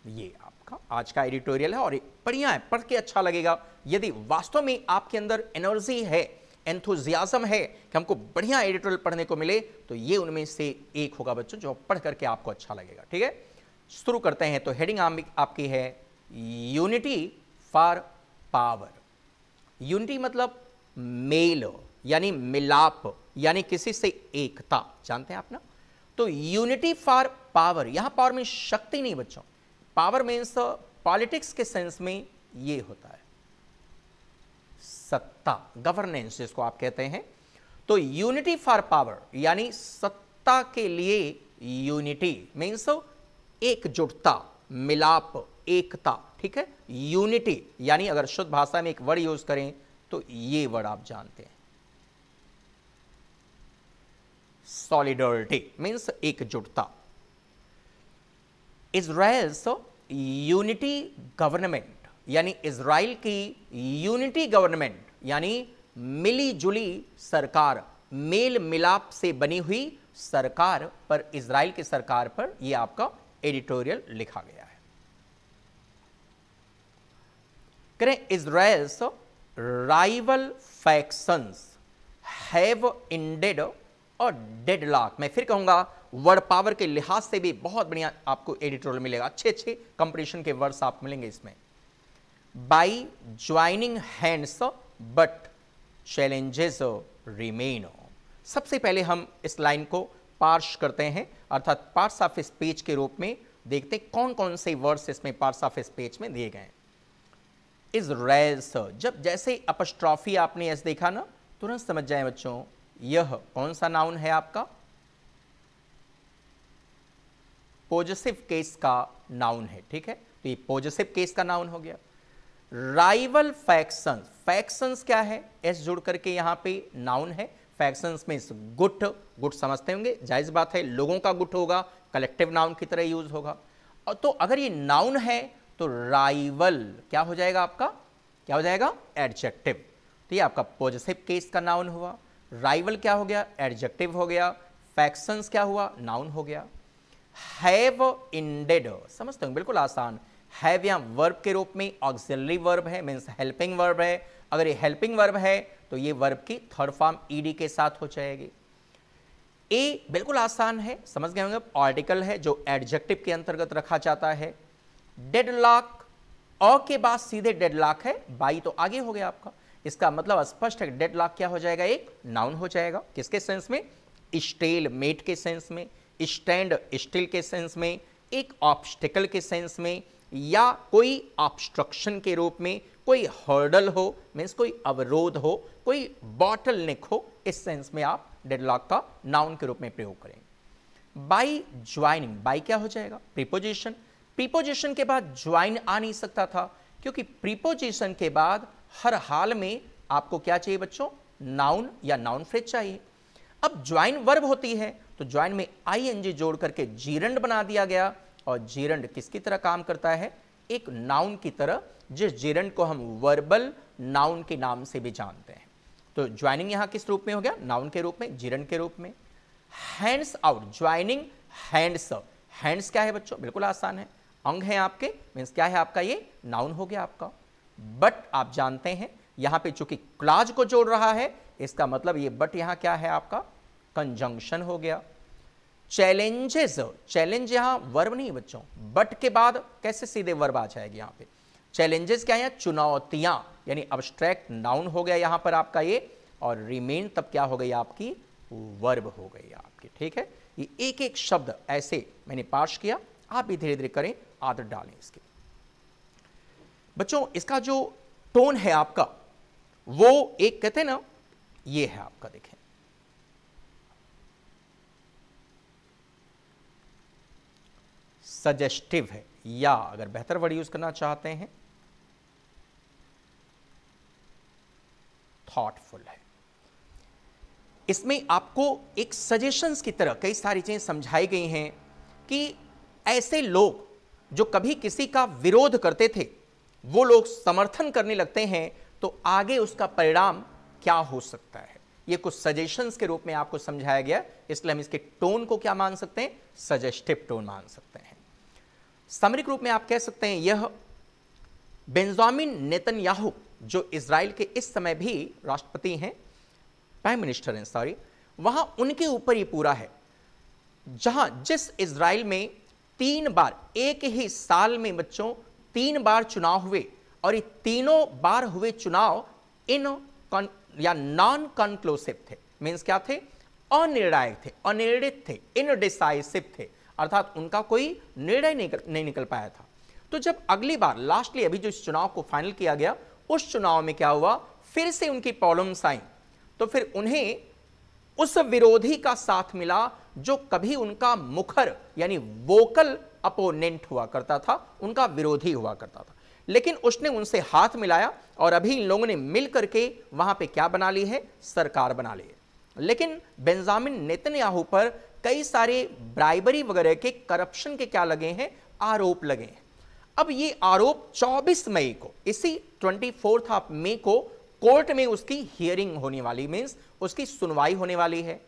ये आपका आज का एडिटोरियल है और बढ़िया है पढ़ के अच्छा लगेगा यदि वास्तव में आपके अंदर एनर्जी है एंथोजियाजम है कि हमको बढ़िया एडिटोरियल पढ़ने को मिले तो ये उनमें से एक होगा बच्चों जो पढ़ करके आपको अच्छा लगेगा ठीक है शुरू करते हैं तो हेडिंग आपकी है यूनिटी फॉर पावर यूनिटी मतलब मेल यानी मिलाप यानी किसी से एकता जानते हैं आप ना तो यूनिटी फॉर पावर यहां पावर में शक्ति नहीं बच्चों पावर मीन्स पॉलिटिक्स तो के सेंस में ये होता है सत्ता गवर्नेंस जिसको आप कहते हैं तो यूनिटी फॉर पावर यानी सत्ता के लिए यूनिटी मीन्स तो एकजुटता मिलाप एकता ठीक है यूनिटी यानी अगर शुद्ध भाषा में एक वर्ड यूज करें तो ये वर्ड आप जानते हैं सॉलिडरिटी मीन्स एकजुटता इसराइल सो यूनिटी गवर्नमेंट यानी इसराइल की यूनिटी गवर्नमेंट यानी मिली जुली सरकार मेल मिलाप से बनी हुई सरकार पर इसराइल की सरकार पर यह आपका एडिटोरियल लिखा गया है करें Israel so rival factions have ended और डेडलॉक मैं फिर कहूंगा वर्ड पावर के लिहाज से भी बहुत बढ़िया आपको एडिटोरियल मिलेगा अच्छे अच्छे कंपटीशन के वर्ड्स आपको मिलेंगे इसमें by joining hands but challenges remain सबसे पहले हम इस लाइन को पार्श करते हैं अर्थात पार्ट्स ऑफ स्पीच के रूप में देखते हैं कौन कौन से वर्ड्स इसमें पार्ट्स ऑफ स्पीच में दिए गए इज रेस जब जैसे अपस्ट्रॉफी आपने ऐसे देखा ना तुरंत समझ जाए बच्चों यह कौन सा नाउन है आपका पॉजिटिव केस का नाउन है ठीक है तो ये पॉजिटिव केस का नाउन हो गया राइवल फैक्शन फैक्शंस क्या है एस जुड़ करके यहां पे नाउन है फैक्शंस मीन्स गुट गुट समझते होंगे जायज बात है लोगों का गुट होगा कलेक्टिव नाउन की तरह यूज होगा और तो अगर ये नाउन है तो राइवल क्या हो जाएगा आपका क्या हो जाएगा एडजेक्टिव तो ये आपका पॉजिटिव केस का नाउन हुआ राइवल क्या हो गया एडजेक्टिव हो गया फैक्शंस क्या हुआ नाउन हो गया हैव इंडेड समझते हो बिल्कुल आसान हैव या वर्ब के रूप में ऑक्सिलरी वर्ब है मीन्स हेल्पिंग वर्ब है अगर ये हेल्पिंग वर्ब है तो ये वर्ब की थर्ड फॉर्म ईडी के साथ हो जाएगी ए बिल्कुल आसान है समझ गए होंगे आर्टिकल है जो एडजेक्टिव के अंतर्गत रखा जाता है डेड लॉक अ के बाद सीधे डेड लॉक है बाई तो आगे हो गया आपका इसका मतलब स्पष्ट है डेड लॉक क्या हो जाएगा एक नाउन हो जाएगा किसके सेंस में स्टेल मेट के सेंस में स्टैंड स्टिल के सेंस में एक ऑब्स्टिकल के सेंस में या कोई ऑब्स्ट्रक्शन के रूप में कोई हर्डल हो मीन्स कोई अवरोध हो कोई बॉटल नेक हो इस सेंस में आप डेडलॉक का नाउन के रूप में प्रयोग करेंगे बाई ज्वाइनिंग बाई क्या हो जाएगा प्रीपोजिशन प्रीपोजिशन के बाद ज्वाइन आ नहीं सकता था क्योंकि प्रीपोजिशन के बाद हर हाल में आपको क्या चाहिए बच्चों नाउन या नाउन फ्रेज चाहिए अब ज्वाइन वर्ब होती है तो ज्वाइन में आई जोड़ करके जीरंड बना दिया गया और जीरंड किसकी तरह काम करता है एक नाउन की तरह जिस जीरंड को हम वर्बल नाउन के नाम से भी जानते हैं तो ज्वाइनिंग यहां किस रूप में हो गया नाउन के रूप में जीरंड के रूप में hands out joining hands hands क्या है बच्चों बिल्कुल आसान है अंग है आपके मीन्स क्या है आपका ये नाउन हो गया आपका बट आप जानते हैं यहां पे चूंकि क्लाज को जोड़ रहा है इसका मतलब ये बट यहां क्या है आपका कंजंक्शन हो गया चैलेंजेस चैलेंज यहां वर्ब नहीं बच्चों बट के बाद कैसे सीधे वर्ब आ जाएगी यहां पे चैलेंजेस क्या है चुनौतियां यानी अब्स्ट्रैक्ट नाउन हो गया यहां पर आपका ये और रिमेन तब क्या हो गई आपकी वर्ब हो गई आपकी ठीक है ये एक एक शब्द ऐसे मैंने पास किया आप भी धीरे धीरे करें आदत डालें इसके बच्चों इसका जो टोन है आपका वो एक कहते हैं ना ये है आपका देखें सजेस्टिव है या अगर बेहतर वर्ड यूज करना चाहते हैं थॉटफुल है इसमें आपको एक सजेशंस की तरह कई सारी चीज़ें समझाई गई हैं कि ऐसे लोग जो कभी किसी का विरोध करते थे वो लोग समर्थन करने लगते हैं तो आगे उसका परिणाम क्या हो सकता है ये कुछ सजेशंस के रूप में आपको समझाया गया इसलिए हम इसके टोन को क्या मान सकते हैं सजेस्टिव टोन मान सकते हैं समरिक रूप में आप कह सकते हैं यह बेंजामिन नेतन्याहू जो इसराइल के इस समय भी राष्ट्रपति हैं प्राइम मिनिस्टर हैं सॉरी वहां उनके ऊपर ही पूरा है जहां जिस इसराइल में तीन बार एक ही साल में बच्चों तीन बार चुनाव हुए और ये तीनों बार हुए चुनाव इन कन या नॉन कॉन्क्लूसिव थे मीन्स क्या थे अनिर्णायक थे अनिर्णित थे इनडिसाइसिव थे अर्थात उनका कोई निर्णय नहीं, नहीं निकल पाया था तो जब अगली बार लास्टली अभी जो इस चुनाव को फाइनल किया गया उस चुनाव में क्या हुआ फिर से उनकी प्रॉब्लम्स आई तो फिर उन्हें उस विरोधी का साथ मिला जो कभी उनका मुखर यानी वोकल अपोनेंट हुआ करता था उनका विरोधी हुआ करता था लेकिन उसने उनसे हाथ मिलाया और अभी इन लोगों ने मिल करके वहां पे क्या बना ली है सरकार बना ली है लेकिन बेंजामिन नेतन्याहू पर कई सारे ब्राइबरी वगैरह के करप्शन के क्या लगे हैं आरोप लगे हैं अब ये आरोप 24 मई को इसी ट्वेंटी ऑफ मई को कोर्ट में उसकी हियरिंग होने वाली मीन्स उसकी सुनवाई होने वाली है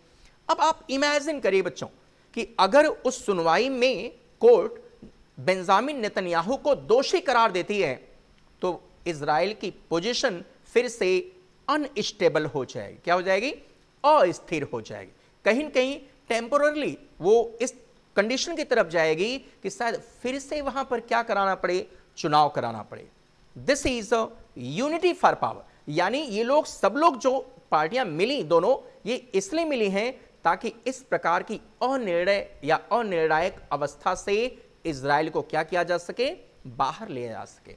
अब आप इमेजिन करिए बच्चों कि अगर उस सुनवाई में कोर्ट बेंजामिन नेतन्याहू को दोषी करार देती है तो इसराइल की पोजीशन फिर से अनस्टेबल हो जाएगी क्या हो जाएगी अस्थिर हो जाएगी कहीं कहीं टेम्पोरली वो इस कंडीशन की तरफ जाएगी कि शायद फिर से वहां पर क्या कराना पड़े चुनाव कराना पड़े this is unity for power यानी ये लोग सब लोग जो पार्टियां मिली दोनों ये इसलिए मिली हैं ताकि इस प्रकार की अनिर्णय या अनिर्णायक अवस्था से इसराइल को क्या किया जा सके बाहर लिया जा सके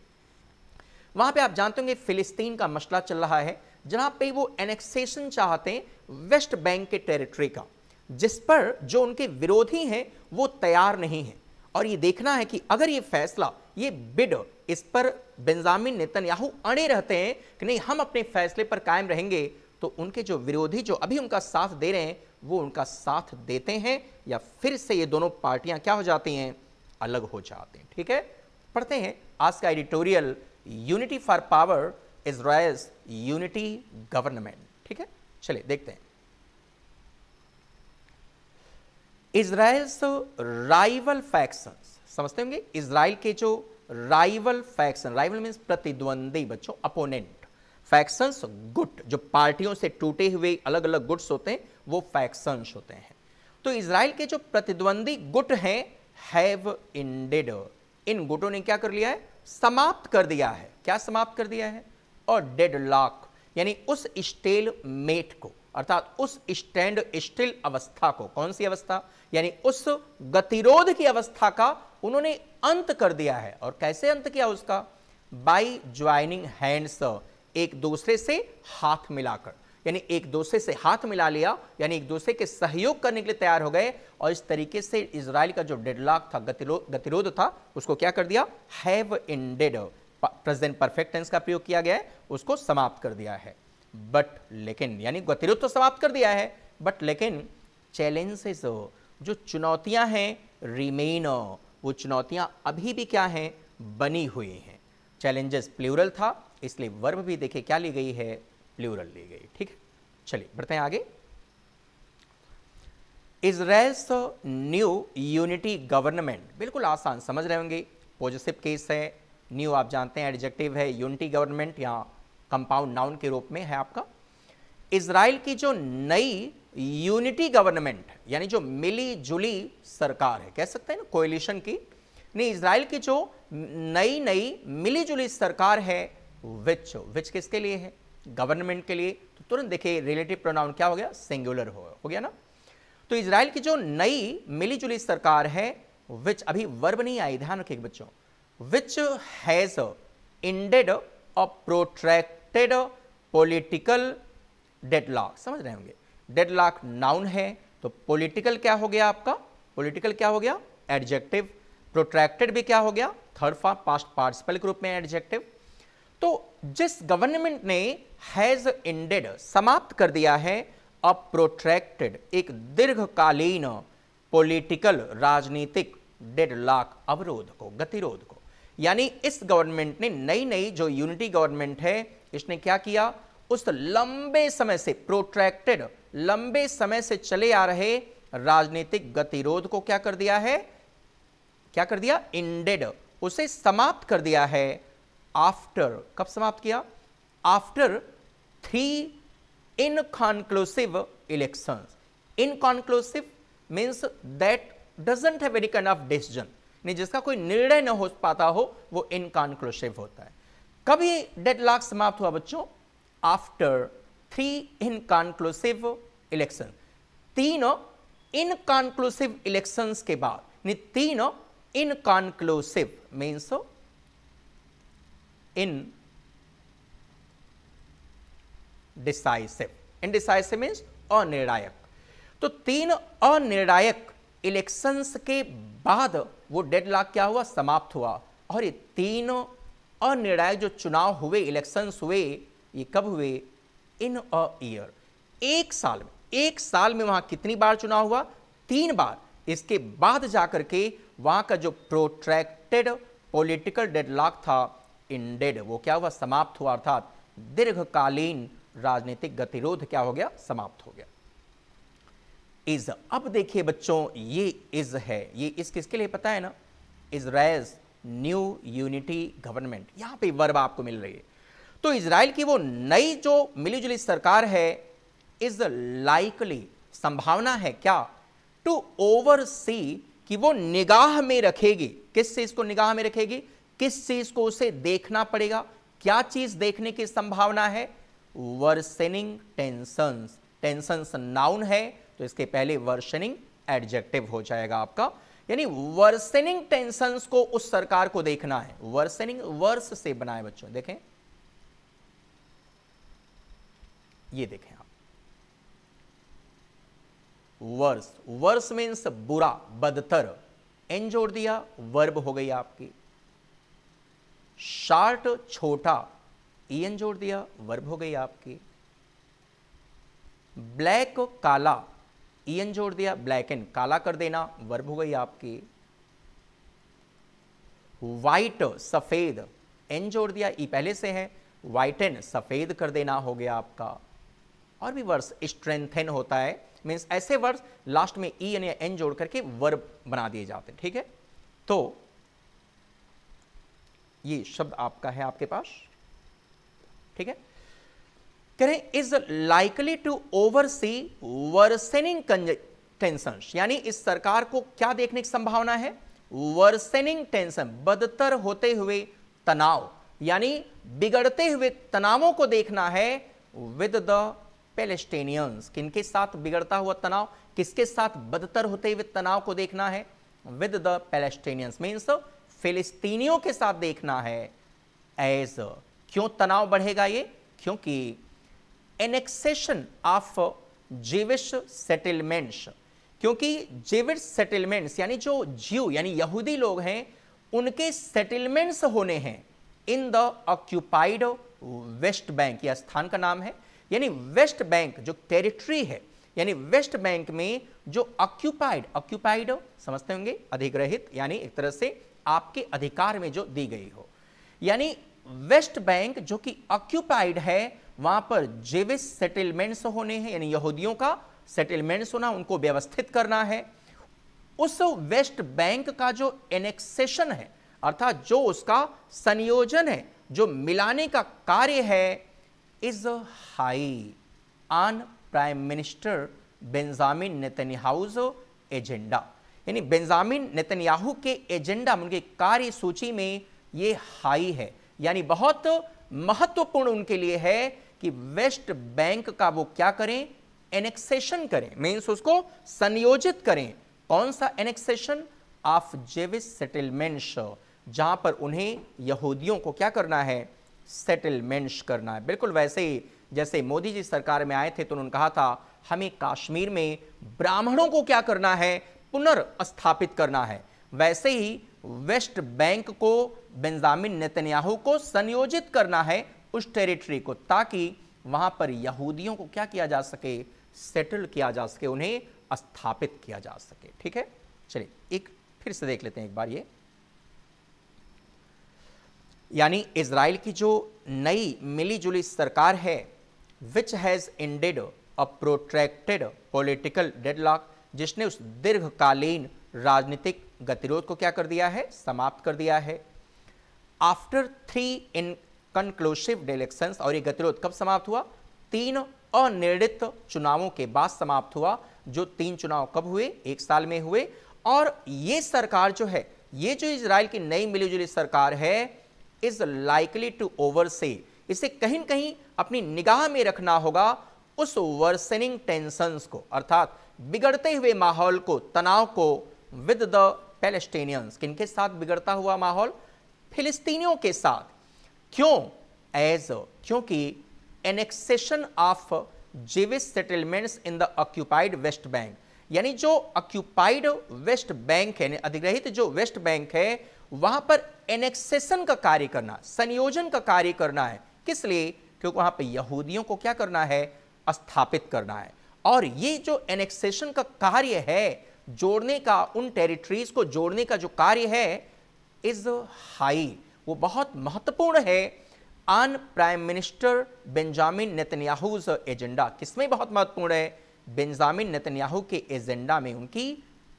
वहां पे आप जानते होंगे फिलिस्तीन का मसला चल रहा है जहां पे वो एनेक्सेशन चाहते हैं वेस्ट बैंक के टेरिटरी का जिस पर जो उनके विरोधी हैं वो तैयार नहीं हैं और ये देखना है कि अगर ये फैसला ये बिड इस पर बेंजामिन नेतन्याहू अड़े रहते हैं कि नहीं हम अपने फैसले पर कायम रहेंगे तो उनके जो विरोधी जो अभी उनका साथ दे रहे हैं वो उनका साथ देते हैं या फिर से ये दोनों पार्टियां क्या हो जाती हैं अलग हो जाते हैं ठीक है पढ़ते हैं आज का editorial unity for power is रॉयस यूनिटी गवर्नमेंट ठीक है चलिए देखते हैं इसराइल राइवल फैक्शन समझते होंगे इसराइल के जो राइवल फैक्शन राइवल मीन प्रतिद्वंदी बच्चों अपोनेंट फैक्शंस गुट जो पार्टियों से टूटे हुए अलग अलग गुट्स होते हैं वो फैक्शंस होते हैं तो इसराइल के जो प्रतिद्वंदी गुट हैं हैव इंडेड इन गुटों ने क्या कर लिया है समाप्त कर दिया है क्या समाप्त कर दिया है और डेड लॉक यानी उस स्टेल मेट को अर्थात उस स्टैंड स्टिल अवस्था को कौन सी अवस्था यानी उस गतिरोध की अवस्था का उन्होंने अंत कर दिया है और कैसे अंत किया उसका बाई ज्वाइनिंग हैंड्स एक दूसरे से हाथ मिलाकर यानी एक दूसरे से हाथ मिला लिया यानी एक दूसरे के सहयोग करने के लिए तैयार हो गए और इस तरीके से इसराइल का जो डेडलॉक था गतिरोध था उसको क्या कर दिया have ended present perfect tense का प्रयोग किया गया है उसको समाप्त कर दिया है बट लेकिन यानी गतिरोध तो समाप्त कर दिया है बट लेकिन चैलेंजेस जो चुनौतियां हैं रिमेन वो चुनौतियां अभी भी क्या हैं बनी हुई हैं चैलेंजेस प्लूरल था इसलिए वर्ब भी देखे क्या ली गई है प्लूरल ली गई ठीक है चलिए बढ़ते हैं आगे इसराइल्स न्यू यूनिटी गवर्नमेंट बिल्कुल आसान समझ रहे होंगे पॉजिटिव केस है न्यू आप जानते हैं एडजेक्टिव है यूनिटी गवर्नमेंट यहाँ कंपाउंड नाउन के रूप में है आपका इसराइल की जो नई यूनिटी गवर्नमेंट यानी जो मिली जुली सरकार है कह सकते हैं ना कोयलिशन की नहीं इसराइल की जो नई नई मिली जुली सरकार है विच विच किसके लिए है गवर्नमेंट के लिए तो तुरंत देखिए रिलेटिव प्रोनाउन क्या हो गया सिंगुलर हो, हो गया ना तो इसराइल की जो नई मिली जुली सरकार है विच अभी वर्ब नहीं आई ध्यान रखिए बच्चों which has ended a protracted political deadlock समझ रहे होंगे डेडलॉक नाउन है तो पॉलिटिकल क्या हो गया आपका पॉलिटिकल क्या हो गया एडजेक्टिव प्रोट्रैक्टेड भी क्या हो गया थर्ड फॉर्म पास्ट पार्टिसिपल के रूप में एडजेक्टिव तो जिस गवर्नमेंट ने हैज इंडेड समाप्त कर दिया है अ प्रोट्रैक्टेड एक दीर्घकालीन पॉलिटिकल राजनीतिक डेडलॉक अवरोध को गतिरोध को यानी इस गवर्नमेंट ने नई नई जो यूनिटी गवर्नमेंट है इसने क्या किया उस लंबे समय से प्रोट्रैक्टेड लंबे समय से चले आ रहे राजनीतिक गतिरोध को क्या कर दिया है क्या कर दिया इंडेड उसे समाप्त कर दिया है आफ्टर कब समाप्त किया after three inconclusive election inconclusive means that doesn't have any kind of decision जिसका कोई निर्णय न हो पाता हो वो इनकॉन्क्लूसिव होता है कभी ये डेडलॉक समाप्त हुआ बच्चों आफ्टर थ्री इनकॉन्क्लूसिव इलेक्शन तीनों इनकॉन्क्लूसिव इलेक्शन के बाद तीनों inconclusive means indecisive indecisive means अनिर्णायक तो तीन अनिर्णायक इलेक्शंस के बाद वो डेडलॉक क्या हुआ समाप्त हुआ और ये तीनों और निर्णायक जो चुनाव हुए इलेक्शन हुए ये कब हुए इन अ ईयर एक साल में एक साल में वहां कितनी बार चुनाव हुआ तीन बार इसके बाद जाकर के वहां का जो प्रोट्रैक्टेड पॉलिटिकल डेडलॉक था इंडेड वो क्या हुआ समाप्त हुआ अर्थात दीर्घकालीन राजनीतिक गतिरोध क्या हो गया समाप्त हो गया इज अब देखिए बच्चों ये इज है ये इस किसके लिए पता है ना इज न्यू यूनिटी गवर्नमेंट यहां पे वर्ब आपको मिल रही है तो इसराइल की वो नई जो मिलीजुली सरकार है इज लाइकली संभावना है क्या टू ओवर सी कि वो निगाह में रखेगी किस चीज को निगाह में रखेगी किस चीज को उसे देखना पड़ेगा क्या चीज देखने की संभावना है वर्सनिंग टेंशन टेंशन नाउन है तो इसके पहले वर्सनिंग एडजेक्टिव हो जाएगा आपका यानी वर्सनिंग टेंशन को उस सरकार को देखना है वर्सनिंग वर्स से बनाए बच्चों देखें ये देखें आप वर्स वर्स मीन्स बुरा बदतर एन जोड़ दिया वर्ब हो गई आपकी शार्ट छोटा ई e एन जोड़ दिया वर्ब हो गई आपकी ब्लैक काला ई एन जोड़ दिया ब्लैक एन काला कर देना वर्ब हो गई आपकी वाइट सफ़ेद एन जोड़ दिया ई e पहले से है वाइट एन सफ़ेद कर देना हो गया आपका और भी वर्ड्स स्ट्रेंथन होता है मीन्स ऐसे वर्ड्स लास्ट में ई एन या एन जोड़ करके वर्ब बना दिए जाते हैं ठीक है तो ये शब्द आपका है आपके पास ठीक है करें is likely to oversee worsening tension यानी इस सरकार को क्या देखने की संभावना है वर्सेनिंग टेंशन बदतर होते हुए तनाव यानी बिगड़ते हुए तनावों को देखना है विद द पेलेस्टेनियंस किनके साथ बिगड़ता हुआ तनाव किसके साथ बदतर होते हुए तनाव को देखना है विद द पेलेस्टेनियंस मीन्स फिलिस्तीनियों के साथ देखना है एज क्यों तनाव बढ़ेगा ये क्योंकि एनेक्सेशन ऑफ जेविश सेटलमेंट्स क्योंकि जेविश सेटलमेंट्स यानी जो जीव यानी यहूदी लोग हैं उनके सेटलमेंट्स होने हैं in the occupied West Bank यह स्थान का नाम है यानी वेस्ट बैंक जो टेरिटरी है यानी वेस्ट बैंक में जो ऑक्यूपाइड ऑक्यूपाइड समझते होंगे अधिग्रहित यानी एक तरह से आपके अधिकार में जो दी गई हो यानी वेस्ट बैंक जो कि ऑक्यूपाइड है वहां पर जेविस सेटलमेंट्स होने हैं यानी यहूदियों का सेटलमेंट्स होना उनको व्यवस्थित करना है उस वेस्ट बैंक का जो एनेक्सेशन है अर्थात जो उसका संयोजन है जो मिलाने का कार्य है is high on prime minister Benjamin Netanyahu's agenda यानी बेंजामिन नेतन्याहू के एजेंडा उनके कार्य सूची में ये हाई है यानी बहुत महत्वपूर्ण उनके लिए है कि वेस्ट बैंक का वो क्या करें एनेक्सेशन करें मीन्स उसको संयोजित करें कौन सा एनेक्सेशन ऑफ जेविस सेटलमेंट्स जहां पर उन्हें यहूदियों को क्या करना है सेटलमेंट्स करना है बिल्कुल वैसे ही जैसे मोदी जी सरकार में आए थे तो उन्होंने कहा था हमें कश्मीर में ब्राह्मणों को क्या करना है पुनर्स्थापित करना है वैसे ही वेस्ट बैंक को बेंजामिन नेतन्याहू को संयोजित करना है उस टेरिटरी को ताकि वहां पर यहूदियों को क्या किया जा सके सेटल किया जा सके उन्हें स्थापित किया जा सके ठीक है चलिए एक फिर से देख लेते हैं एक बार ये यानी इज़राइल की जो नई मिलीजुली सरकार है which has ended a protracted political deadlock जिसने उस दीर्घकालीन राजनीतिक गतिरोध को क्या कर दिया है समाप्त कर दिया है after three inconclusive elections और ये गतिरोध कब समाप्त हुआ तीन अनिर्णित चुनावों के बाद समाप्त हुआ जो तीन चुनाव कब हुए एक साल में हुए और ये सरकार जो है ये जो इसराइल की नई मिलीजुली सरकार है इज लाइकली टू ओवर से इसे कहीं कहीं अपनी निगाह में रखना होगा उस वर्सनिंग टेंशंस को अर्थात बिगड़ते हुए माहौल को तनाव को विद द पैलेस्टेनियंस किनके साथ बिगड़ता हुआ माहौल फिलिस्तीनियों के साथ क्यों एज क्योंकि annexation of Jewish settlements in the occupied West Bank यानी जो ऑक्यूपाइड वेस्ट बैंक है अधिग्रहित जो वेस्ट बैंक है वहां पर एनेक्सेशन का कार्य करना संयोजन का कार्य करना है किस लिए क्योंकि वहां पर यहूदियों को क्या करना है स्थापित करना है और ये जो एनेक्सेशन का कार्य है जोड़ने का उन टेरिटरीज को जोड़ने का जो कार्य है इज हाई वो बहुत महत्वपूर्ण है on prime minister Benjamin Netanyahu's agenda किसमें बहुत महत्वपूर्ण है बेंजामिन नेतन्याहू के एजेंडा में उनकी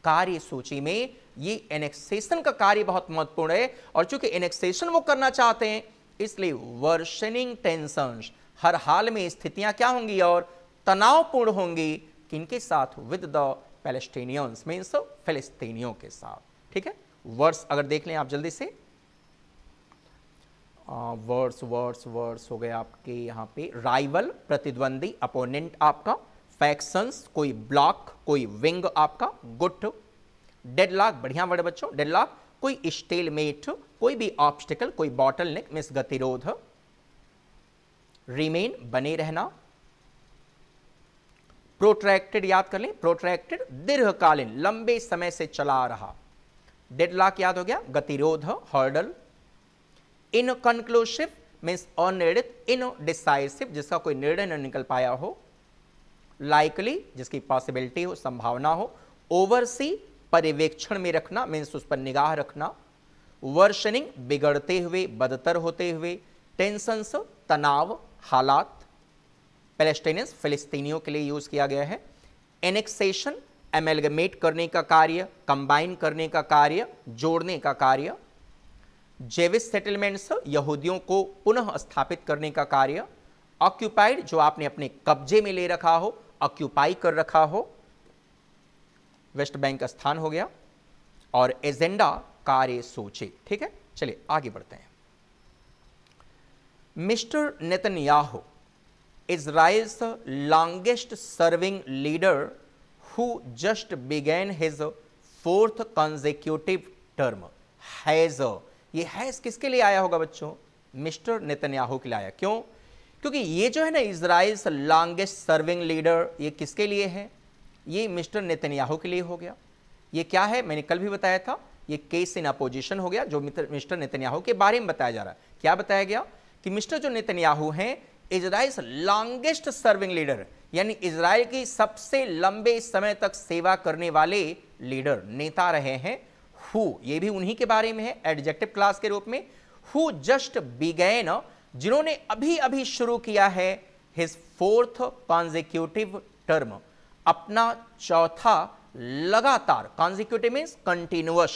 कार्य सूची में ये एनेक्सेशन का कार्य बहुत महत्वपूर्ण है और चूंकि एनेक्सेशन वो करना चाहते हैं इसलिए वर्षनिंग टेंशन हर हाल में स्थितियां क्या होंगी और तनावपूर्ण होंगी किनके साथ विद द पैलेस्टीनियंस मीन्स फिलिस्तीनियों के साथ ठीक है वर्ष अगर देख लें आप जल्दी से वर्ड्स वर्ड्स वर्स हो गए आपके यहाँ पे राइवल प्रतिद्वंदी अपोनेंट आपका फैक्शंस कोई ब्लॉक कोई विंग आपका गुट डेडलॉक बढ़िया वर्ड बच्चों डेडलॉक कोई स्टेलमेट कोई भी ऑब्स्टिकल कोई बॉटल नेक मिस गतिरोध रिमेन बने रहना प्रोट्रैक्टेड याद कर लें प्रोट्रैक्टेड दीर्घकालीन लंबे समय से चला रहा डेडलॉक याद हो गया गतिरोध हर्डल इनकनक्लूसिव मीन्स अनिर्णित इनडिसाइसिव जिसका कोई निर्णय नहीं निकल पाया हो लाइकली जिसकी पॉसिबिलिटी हो संभावना हो ओवरसी पर्यवेक्षण में रखना मीन्स उस पर निगाह रखना वर्शनिंग बिगड़ते हुए बदतर होते हुए टेंशन तनाव हालात पैलेस्टीनियंस फिलिस्तीनियों के लिए यूज किया गया है एनेक्सेशन एमेलगमेट करने का कार्य कंबाइन करने का कार्य जोड़ने का कार्य जेविस सेटलमेंट्स यहूदियों को पुनः स्थापित करने का कार्य ऑक्यूपाइड जो आपने अपने कब्जे में ले रखा हो ऑक्यूपाई कर रखा हो वेस्ट बैंक स्थान हो गया और एजेंडा कार्य सोचे ठीक है चलिए आगे बढ़ते हैं mister Netanyahu Israel's longest serving leader who just began his fourth consecutive term has ये हैस किसके लिए आया होगा बच्चों मिस्टर नेतन्याहू के लिए आया क्यों क्योंकि ये जो है ना इसराइल्स लॉन्गेस्ट सर्विंग लीडर ये किसके लिए है ये मिस्टर नेतन्याहू के लिए हो गया ये क्या है मैंने कल भी बताया था ये केस इन अपोजिशन हो गया जो मिस्टर नेतन्याहू के बारे में बताया जा रहा है क्या बताया गया कि मिस्टर जो नेतन्याहू हैं इसराइल्स लॉन्गेस्ट सर्विंग लीडर यानी इसराइल की सबसे लंबे समय तक सेवा करने वाले लीडर नेता रहे हैं हु ये भी उन्हीं के बारे में है एडजेक्टिव क्लास के रूप में हु जस्ट बिगेन जिन्होंने अभी अभी शुरू किया है हिज फोर्थ कॉन्जिक्यूटिव टर्म अपना चौथा लगातार कॉन्जिक्यूटिव मीन्स कंटिन्यूअस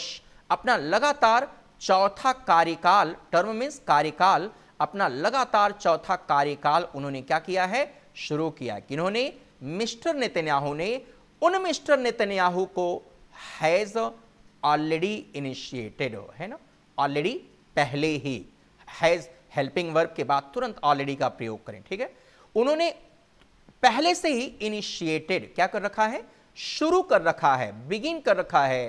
अपना लगातार चौथा कार्यकाल टर्म मीन्स कार्यकाल अपना लगातार चौथा कार्यकाल उन्होंने क्या किया है शुरू किया किन्होंने मिस्टर नेतन्याहू ने उन मिस्टर नेतन्याहू को हैज ऑलरेडी इनिशिएटेड है ना ऑलरेडी पहले ही हैज़ हेल्पिंग वर्ब के बाद तुरंत ऑलरेडी का प्रयोग करें ठीक है उन्होंने पहले से ही इनिशिएटेड क्या कर रखा है शुरू कर रखा है बिगिन कर रखा है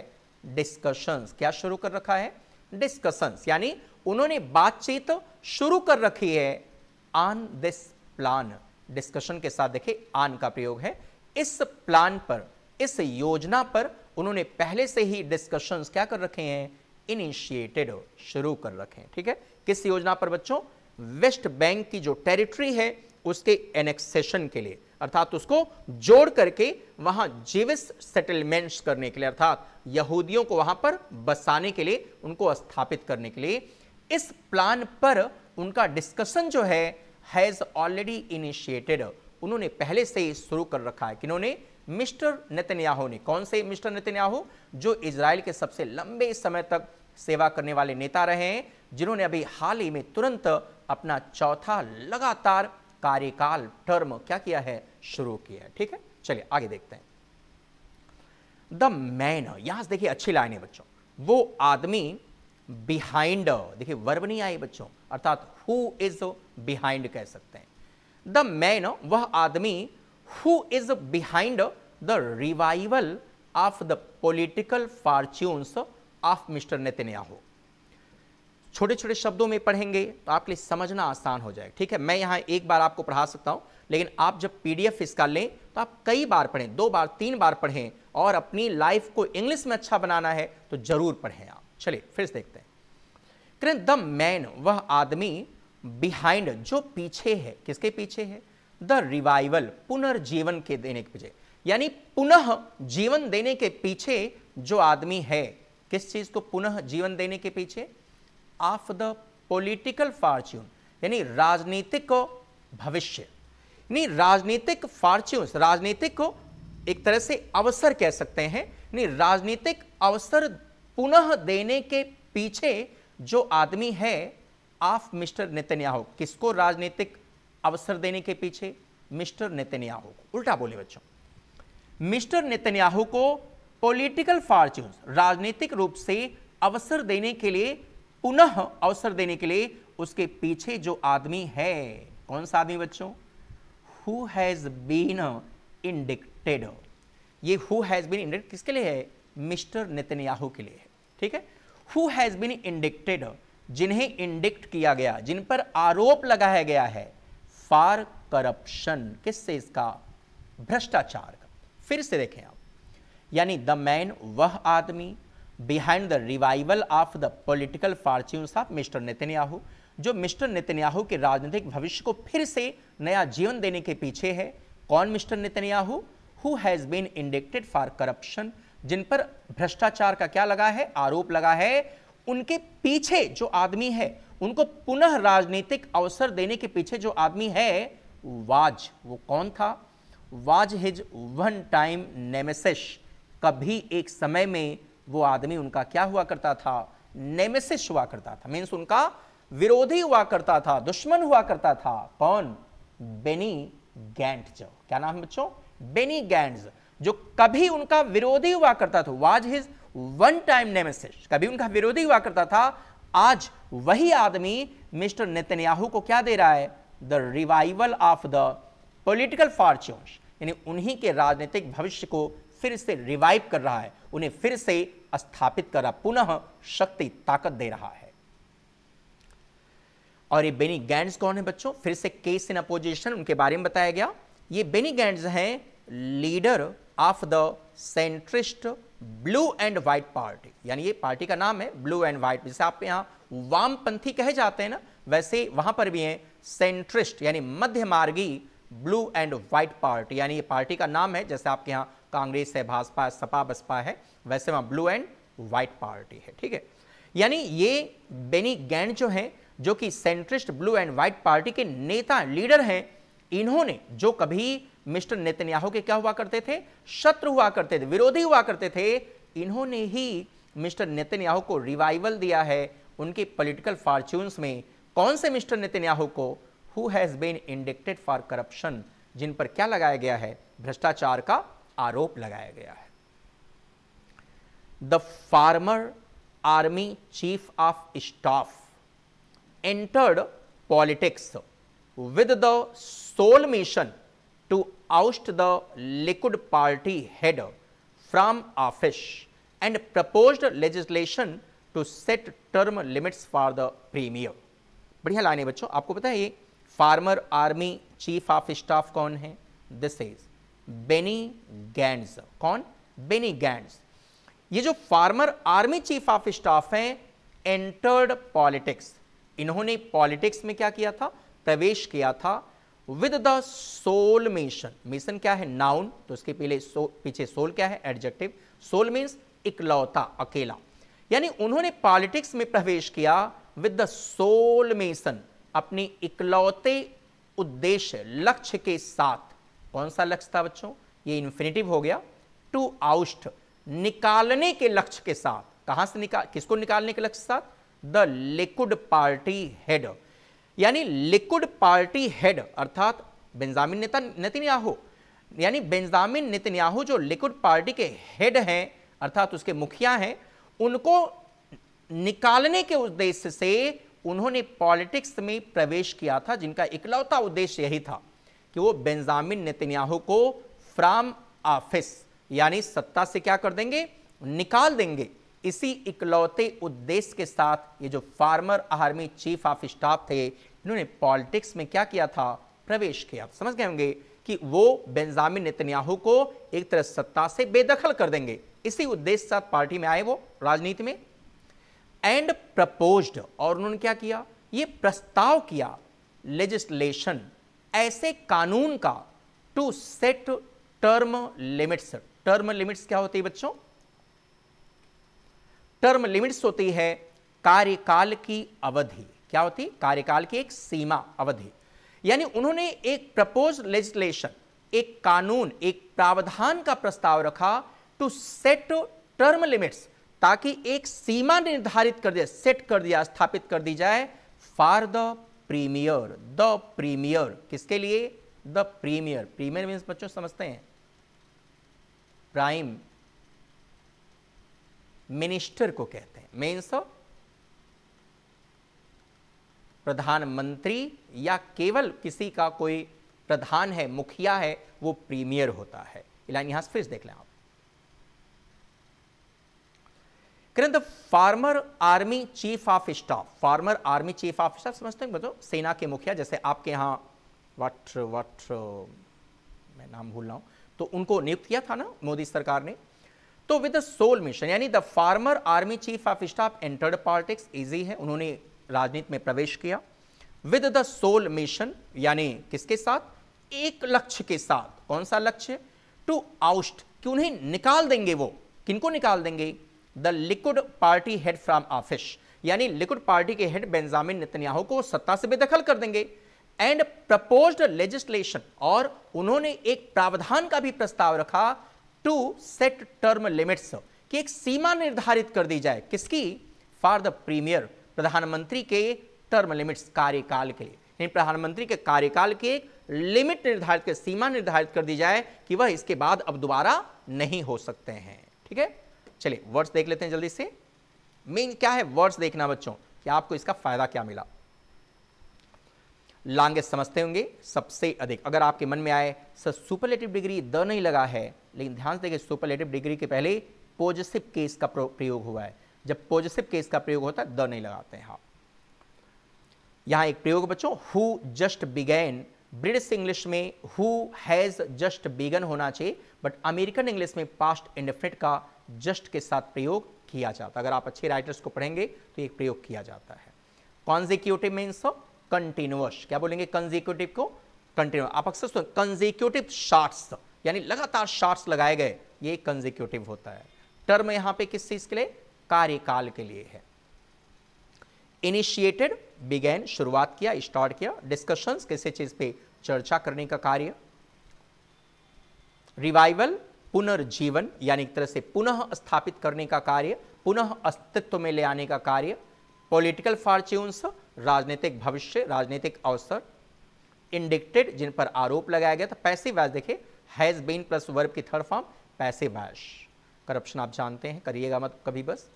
डिस्कशंस क्या शुरू कर रखा है डिस्कशंस यानी उन्होंने बातचीत शुरू कर रखी है ऑन दिस प्लान डिस्कशन के साथ देखिए आन का प्रयोग है इस प्लान पर इस योजना पर उन्होंने पहले से ही डिस्कशंस क्या कर रखे हैं इनिशिएटेड शुरू कर रखे हैं ठीक है किस योजना पर बच्चों वेस्ट बैंक की जो टेरिटरी है उसके एनेक्सेशन के लिए अर्थात उसको जोड़ करके वहां जीविस सेटलमेंट्स करने के लिए अर्थात यहूदियों को वहां पर बसाने के लिए उनको स्थापित करने के लिए इस प्लान पर उनका डिस्कशन जो है हैज़ ऑलरेडी इनिशिएटेड उन्होंने पहले से ही शुरू कर रखा है कि उन्होंने मिस्टर नेतन्याहू ने कौन से मिस्टर नेतन्याहू जो इसराइल के सबसे लंबे समय तक सेवा करने वाले नेता रहे हैं जिन्होंने अभी हाल ही में तुरंत अपना चौथा लगातार कार्यकाल टर्म क्या किया है शुरू किया है ठीक है चलिए आगे देखते हैं द मैन यहां से देखिए अच्छी लाइन है बच्चों वो आदमी बिहाइंड देखिए वर्ब नहीं आए बच्चों अर्थात हु इज बिहाइंड कह सकते हैं द मैन वह आदमी who is behind the revival of the political fortunes of mister Netanyahu. छोटे छोटे शब्दों में पढ़ेंगे तो आपके लिए समझना आसान हो जाएगा ठीक है मैं यहां एक बार आपको पढ़ा सकता हूं लेकिन आप जब पीडीएफ इसका लें तो आप कई बार पढ़ें दो बार तीन बार पढ़ें और अपनी लाइफ को इंग्लिश में अच्छा बनाना है तो जरूर पढ़ें आप चलिए फिर से देखते हैं करें द मैन वह आदमी बिहाइंड जो पीछे है किसके पीछे है द रिवाइवल पुनर्जीवन के देने के पीछे यानी पुनः जीवन देने के पीछे जो आदमी है किस चीज को पुनः जीवन देने के पीछे ऑफ द पॉलिटिकल फॉर्च्यून यानी राजनीतिक भविष्य यानी राजनीतिक फॉर्च्यून राजनीतिक को एक तरह से अवसर कह सकते हैं यानी राजनीतिक अवसर पुनः देने के पीछे जो आदमी है ऑफ मिस्टर नितन्याहू किसको राजनीतिक अवसर देने के पीछे मिस्टर नेतन्याहू को उल्टा बोले बच्चों मिस्टर नेतन्याहू को पॉलिटिकल फॉर्च्यून राजनीतिक रूप से अवसर देने के लिए पुनः अवसर देने के लिए उसके पीछे जो आदमी है कौन सा आदमी बच्चों हु हैज़ बीन इंडिक्टेड ये हु हैज़ बीन इंडिक्ट किसके लिए है मिस्टर नेतन्याहू के लिए है ठीक है हु हैज़ बीन इंडिक्टेड जिन्हें इंडिक्ट किया गया जिन पर आरोप लगाया गया है फार करप्शन किससे इसका भ्रष्टाचार का फिर से देखें आप यानी द मैन वह आदमी behind the revival of the political fortune of mister Netanyahu जो मिस्टर नेतन्याहू के राजनीतिक भविष्य को फिर से नया जीवन देने के पीछे है कौन mister Netanyahu who has been indicted for corruption जिन पर भ्रष्टाचार का क्या लगा है आरोप लगा है उनके पीछे जो आदमी है उनको पुनः राजनीतिक अवसर देने के पीछे जो आदमी है वाज वो कौन था was his one time nemesis कभी एक समय में वो आदमी उनका क्या हुआ करता था नेमेसिस हुआ करता था मीन्स उनका विरोधी हुआ करता था दुश्मन हुआ करता था कौन बेनी गैंट जो क्या नाम है बच्चों बेनी गैंड्स जो कभी उनका विरोधी हुआ करता था was his one time nemesis कभी उनका विरोधी हुआ करता था आज वही आदमी मिस्टर नेतन्याहू को क्या दे रहा है the revival of the political fortunes यानी उन्हीं के राजनीतिक भविष्य को फिर से रिवाइव कर रहा है उन्हें फिर से स्थापित कर रहा पुनः शक्ति ताकत दे रहा है और ये बेनी गैंड्स कौन है बच्चों फिर से केस इन अपोजिशन उनके बारे में बताया गया ये बेनी गैंड्स हैं leader of the centrist blue and white party यानी ये पार्टी का नाम है ब्लू एंड व्हाइट जैसे आप यहाँ वामपंथी कहे जाते हैं ना वैसे वहां पर भी हैं सेंट्रिस्ट यानी मार्गी ब्लू एंड व्हाइट पार्टी यानी ये पार्टी का नाम है जैसे आपके यहाँ कांग्रेस है भाजपा सपा बसपा है वैसे वहां ब्लू एंड व्हाइट पार्टी है ठीक है यानी ये बेनी गैंड जो है जो कि centrist blue and white party के नेता लीडर हैं इन्होंने जो कभी मिस्टर नेतन्याहू के क्या हुआ करते थे शत्रु हुआ करते थे विरोधी हुआ करते थे इन्होंने ही मिस्टर नेतन्याहू को रिवाइवल दिया है उनके पॉलिटिकल फार्चून्स में कौन से मिस्टर नेतन्याहू को who has been indicted for corruption जिन पर क्या लगाया गया है भ्रष्टाचार का आरोप लगाया गया है the former army chief of staff entered politics with the sole mission to oust the Likud party head from office and proposed legislation to set term limits for the premier. बढ़िया line hai bachcho aapko pata hai ye former army chief of staff कौन hai this is benny gantz कौन benny gantz ये जो former army chief of staff हैं एंटर्ड पॉलिटिक्स इन्होंने पॉलिटिक्स में क्या किया था प्रवेश किया था with the sole mission mission क्या है नाउन तो उसके पीछे पीछे सोल क्या है एडजेक्टिव सोल मीन्स इकलौता अकेला यानी उन्होंने पॉलिटिक्स में प्रवेश किया विद द सोल मिशन अपने इकलौते उद्देश्य लक्ष्य के साथ कौन सा लक्ष्य था बच्चों ये इन्फिनेटिव हो गया टू आउस्ट निकालने के लक्ष्य के साथ कहां से निकाल किसको निकालने के लक्ष्य के साथ द लिक्विड पार्टी हेड यानी लिक्विड पार्टी हेड अर्थात बेंजामिन नेतन्याहू यानी बेंजामिन नेतन्याहू जो लिक्विड पार्टी के हेड हैं अर्थात उसके मुखिया हैं उनको निकालने के उद्देश्य से उन्होंने पॉलिटिक्स में प्रवेश किया था जिनका इकलौता उद्देश्य यही था कि वो बेंजामिन नेतन्याहू को फ्राम ऑफिस यानी सत्ता से क्या कर देंगे निकाल देंगे इसी इकलौते उद्देश्य के साथ ये जो former army chief of staff थे इन्होंने पॉलिटिक्स में क्या किया था प्रवेश किया समझ गए होंगे कि वो बेंजामिन नेतन्याहू को एक तरह सत्ता से बेदखल कर देंगे इसी उद्देश्य साथ पार्टी में आए वो राजनीति में एंड प्रपोज्ड और उन्होंने क्या किया ये प्रस्ताव किया लेजिस्लेशन ऐसे कानून का to set term limits term limits क्या होती है बच्चों टर्म लिमिट्स होती है कार्यकाल की अवधि क्या होती कार्यकाल की एक सीमा अवधि यानी उन्होंने एक प्रपोज लेजिस्लेशन एक कानून एक प्रावधान का प्रस्ताव रखा टू सेट टर्म लिमिट्स ताकि एक सीमा निर्धारित कर दिया सेट कर दिया स्थापित कर दी जाए for the premier the premier किसके लिए द प्रीमियर प्रीमियर मीन्स बच्चों समझते हैं प्राइम मिनिस्टर को कहते हैं मीन्स प्रधानमंत्री या केवल किसी का कोई प्रधान है मुखिया है वो प्रीमियर होता है लाइन यहां फिर देख लें आप द तो former army chief of staff former army chief of staff समझते हैं बताओ मतलब सेना के मुखिया जैसे आपके यहां वट वट मैं नाम भूल रहा हूं तो उनको नियुक्त किया था ना मोदी सरकार ने तो विद सोल मिशन यानी the former army chief of staff entered politics easy है उन्होंने राजनीति में प्रवेश किया विद द सोल मिशन यानी किसके साथ एक लक्ष्य के साथ कौन सा लक्ष्य टू आउस्ट कि उन्हें निकाल देंगे वो किनको निकाल देंगे the Likud party head from office यानी लिक्विड पार्टी के हेड बेंजामिन नितन्याहू को सत्ता से बेदखल कर देंगे एंड प्रपोज्ड लेजिस्लेशन और उन्होंने एक प्रावधान का भी प्रस्ताव रखा टू सेट टर्म लिमिट्स कि एक सीमा निर्धारित कर दी जाए किसकी फॉर द प्रीमियर प्रधानमंत्री के टर्म लिमिट्स कार्यकाल के लिए प्रधानमंत्री के कार्यकाल के एक लिमिट निर्धारित कर सीमा निर्धारित कर दी जाए कि वह इसके बाद अब दोबारा नहीं हो सकते हैं ठीक है चलिए वर्ड्स देख लेते हैं जल्दी से मेन क्या है वर्ड्स देखना बच्चों कि आपको इसका फायदा क्या मिला लॉन्गेस्ट समझते होंगे सबसे अधिक अगर आपके मन में आए सर सुपरलेटिव डिग्री द नहीं लगा है लेकिन ध्यान से देखिए सुपरलेटिव डिग्री के पहले पॉजिटिव केस का प्रयोग हुआ है जब पॉजिटिव केस का प्रयोग होता है द नहीं लगाते हैं हाँ यहाँ एक प्रयोग बच्चों who just began British English में हु हैज़ जस्ट बिगन होना चाहिए बट अमेरिकन इंग्लिश में पास्ट इंडेफिनिट का जस्ट के साथ प्रयोग किया जाता है अगर आप अच्छे राइटर्स को पढ़ेंगे तो एक प्रयोग किया जाता है कॉन्जिक्यूटिव मीन्स कंटिन्यूस क्या बोलेंगे कंजिक्यूटिव को कंटिन्यू आप अक्सर सुन कंजिक्यूटिव शार्ट्स यानी लगातार शार्ट्स लगाए गए ये कंजिक्यूटिव होता है टर्म यहां पे किस चीज के लिए कार्यकाल के लिए है इनिशिएटेड बिगेन शुरुआत किया स्टार्ट किया डिस्कशन किसी चीज पे चर्चा करने का कार्य रिवाइवल पुनर्जीवन यानी एक तरह से पुनः स्थापित करने का कार्य पुनः अस्तित्व में ले आने का कार्य पॉलिटिकल फॉर्च्यून्स राजनीतिक भविष्य राजनीतिक अवसर इंडिक्टेड जिन पर आरोप लगाया गया था पैसे वैश देखिए हैज़ बीन प्लस वर्ब की third form passive voice corruption आप जानते हैं करिएगा मत कभी बस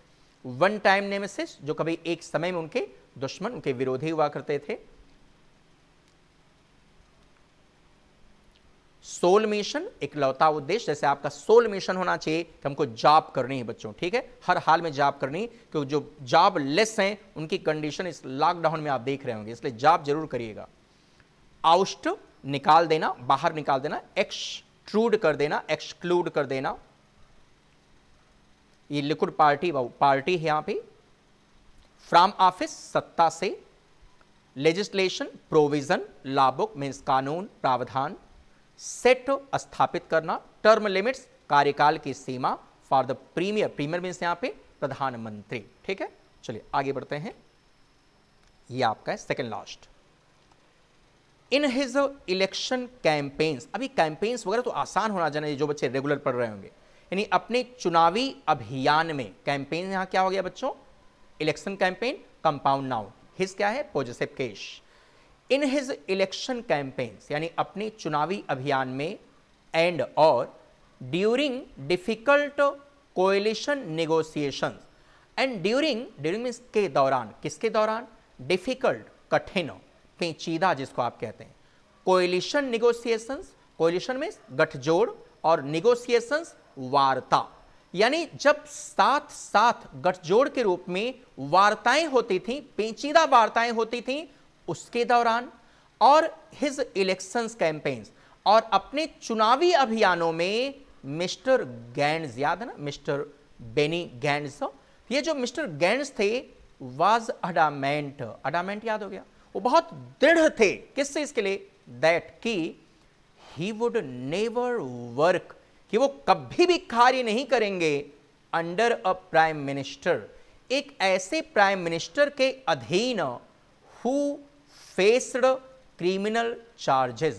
वन टाइम नेमेसिस जो कभी एक समय में उनके दुश्मन उनके विरोधी हुआ करते थे सोल मिशन इकलौता उद्देश्य जैसे आपका सोल मिशन होना चाहिए कि हमको जॉब करनी है बच्चों ठीक है हर हाल में जॉब करनी क्योंकि जो जॉब लेस हैं उनकी कंडीशन इस लॉकडाउन में आप देख रहे होंगे इसलिए जॉब जरूर करिएगा आउस्ट निकाल देना बाहर निकाल देना एक्सट्रूड कर देना एक्सक्लूड कर देना ये लिक्विड पार्टी पार्टी है यहां पर फ्रॉम ऑफिस सत्ता से लेजिस्लेशन प्रोविजन लाबुक मीन्स कानून प्रावधान सेट स्थापित करना टर्म लिमिट्स कार्यकाल की सीमा for the premier premier mean यहां पे प्रधानमंत्री ठीक है चलिए आगे बढ़ते हैं ये आपका है second last in his election campaigns अभी कैंपेन्स वगैरह तो आसान होना चाहिए जो बच्चे रेगुलर पढ़ रहे होंगे यानी अपने चुनावी अभियान में कैंपेन यहां क्या हो गया बच्चों election campaign compound now his क्या है positive case in his election campaigns यानी अपने चुनावी अभियान में एंड और during difficult coalition negotiation and during during means के दौरान किसके दौरान डिफिकल्ट कठिन पेचीदा जिसको आप कहते हैं कोएलिशन निगोसिएशंस कोएलिशन में गठजोड़ और निगोसिएशंस वार्ता यानी जब साथ साथ गठजोड़ के रूप में वार्ताएं होती थी पेचीदा वार्ताएं होती थी उसके दौरान और हिज इलेक्शंस कैंपेन्स और अपने चुनावी अभियानों में मिस्टर गैंड याद है ना मिस्टर बेनी गैंड्स तो ये जो मिस्टर गैंड्स थे वाज अडामेंट अडामेंट याद हो गया वो बहुत दृढ़ थे किससे इसके लिए दैट की ही वुड नेवर वर्क कि वो कभी भी कार्य नहीं करेंगे अंडर अ प्राइम मिनिस्टर एक ऐसे प्राइम मिनिस्टर के अधीन हु फेस्ड क्रिमिनल चार्जेस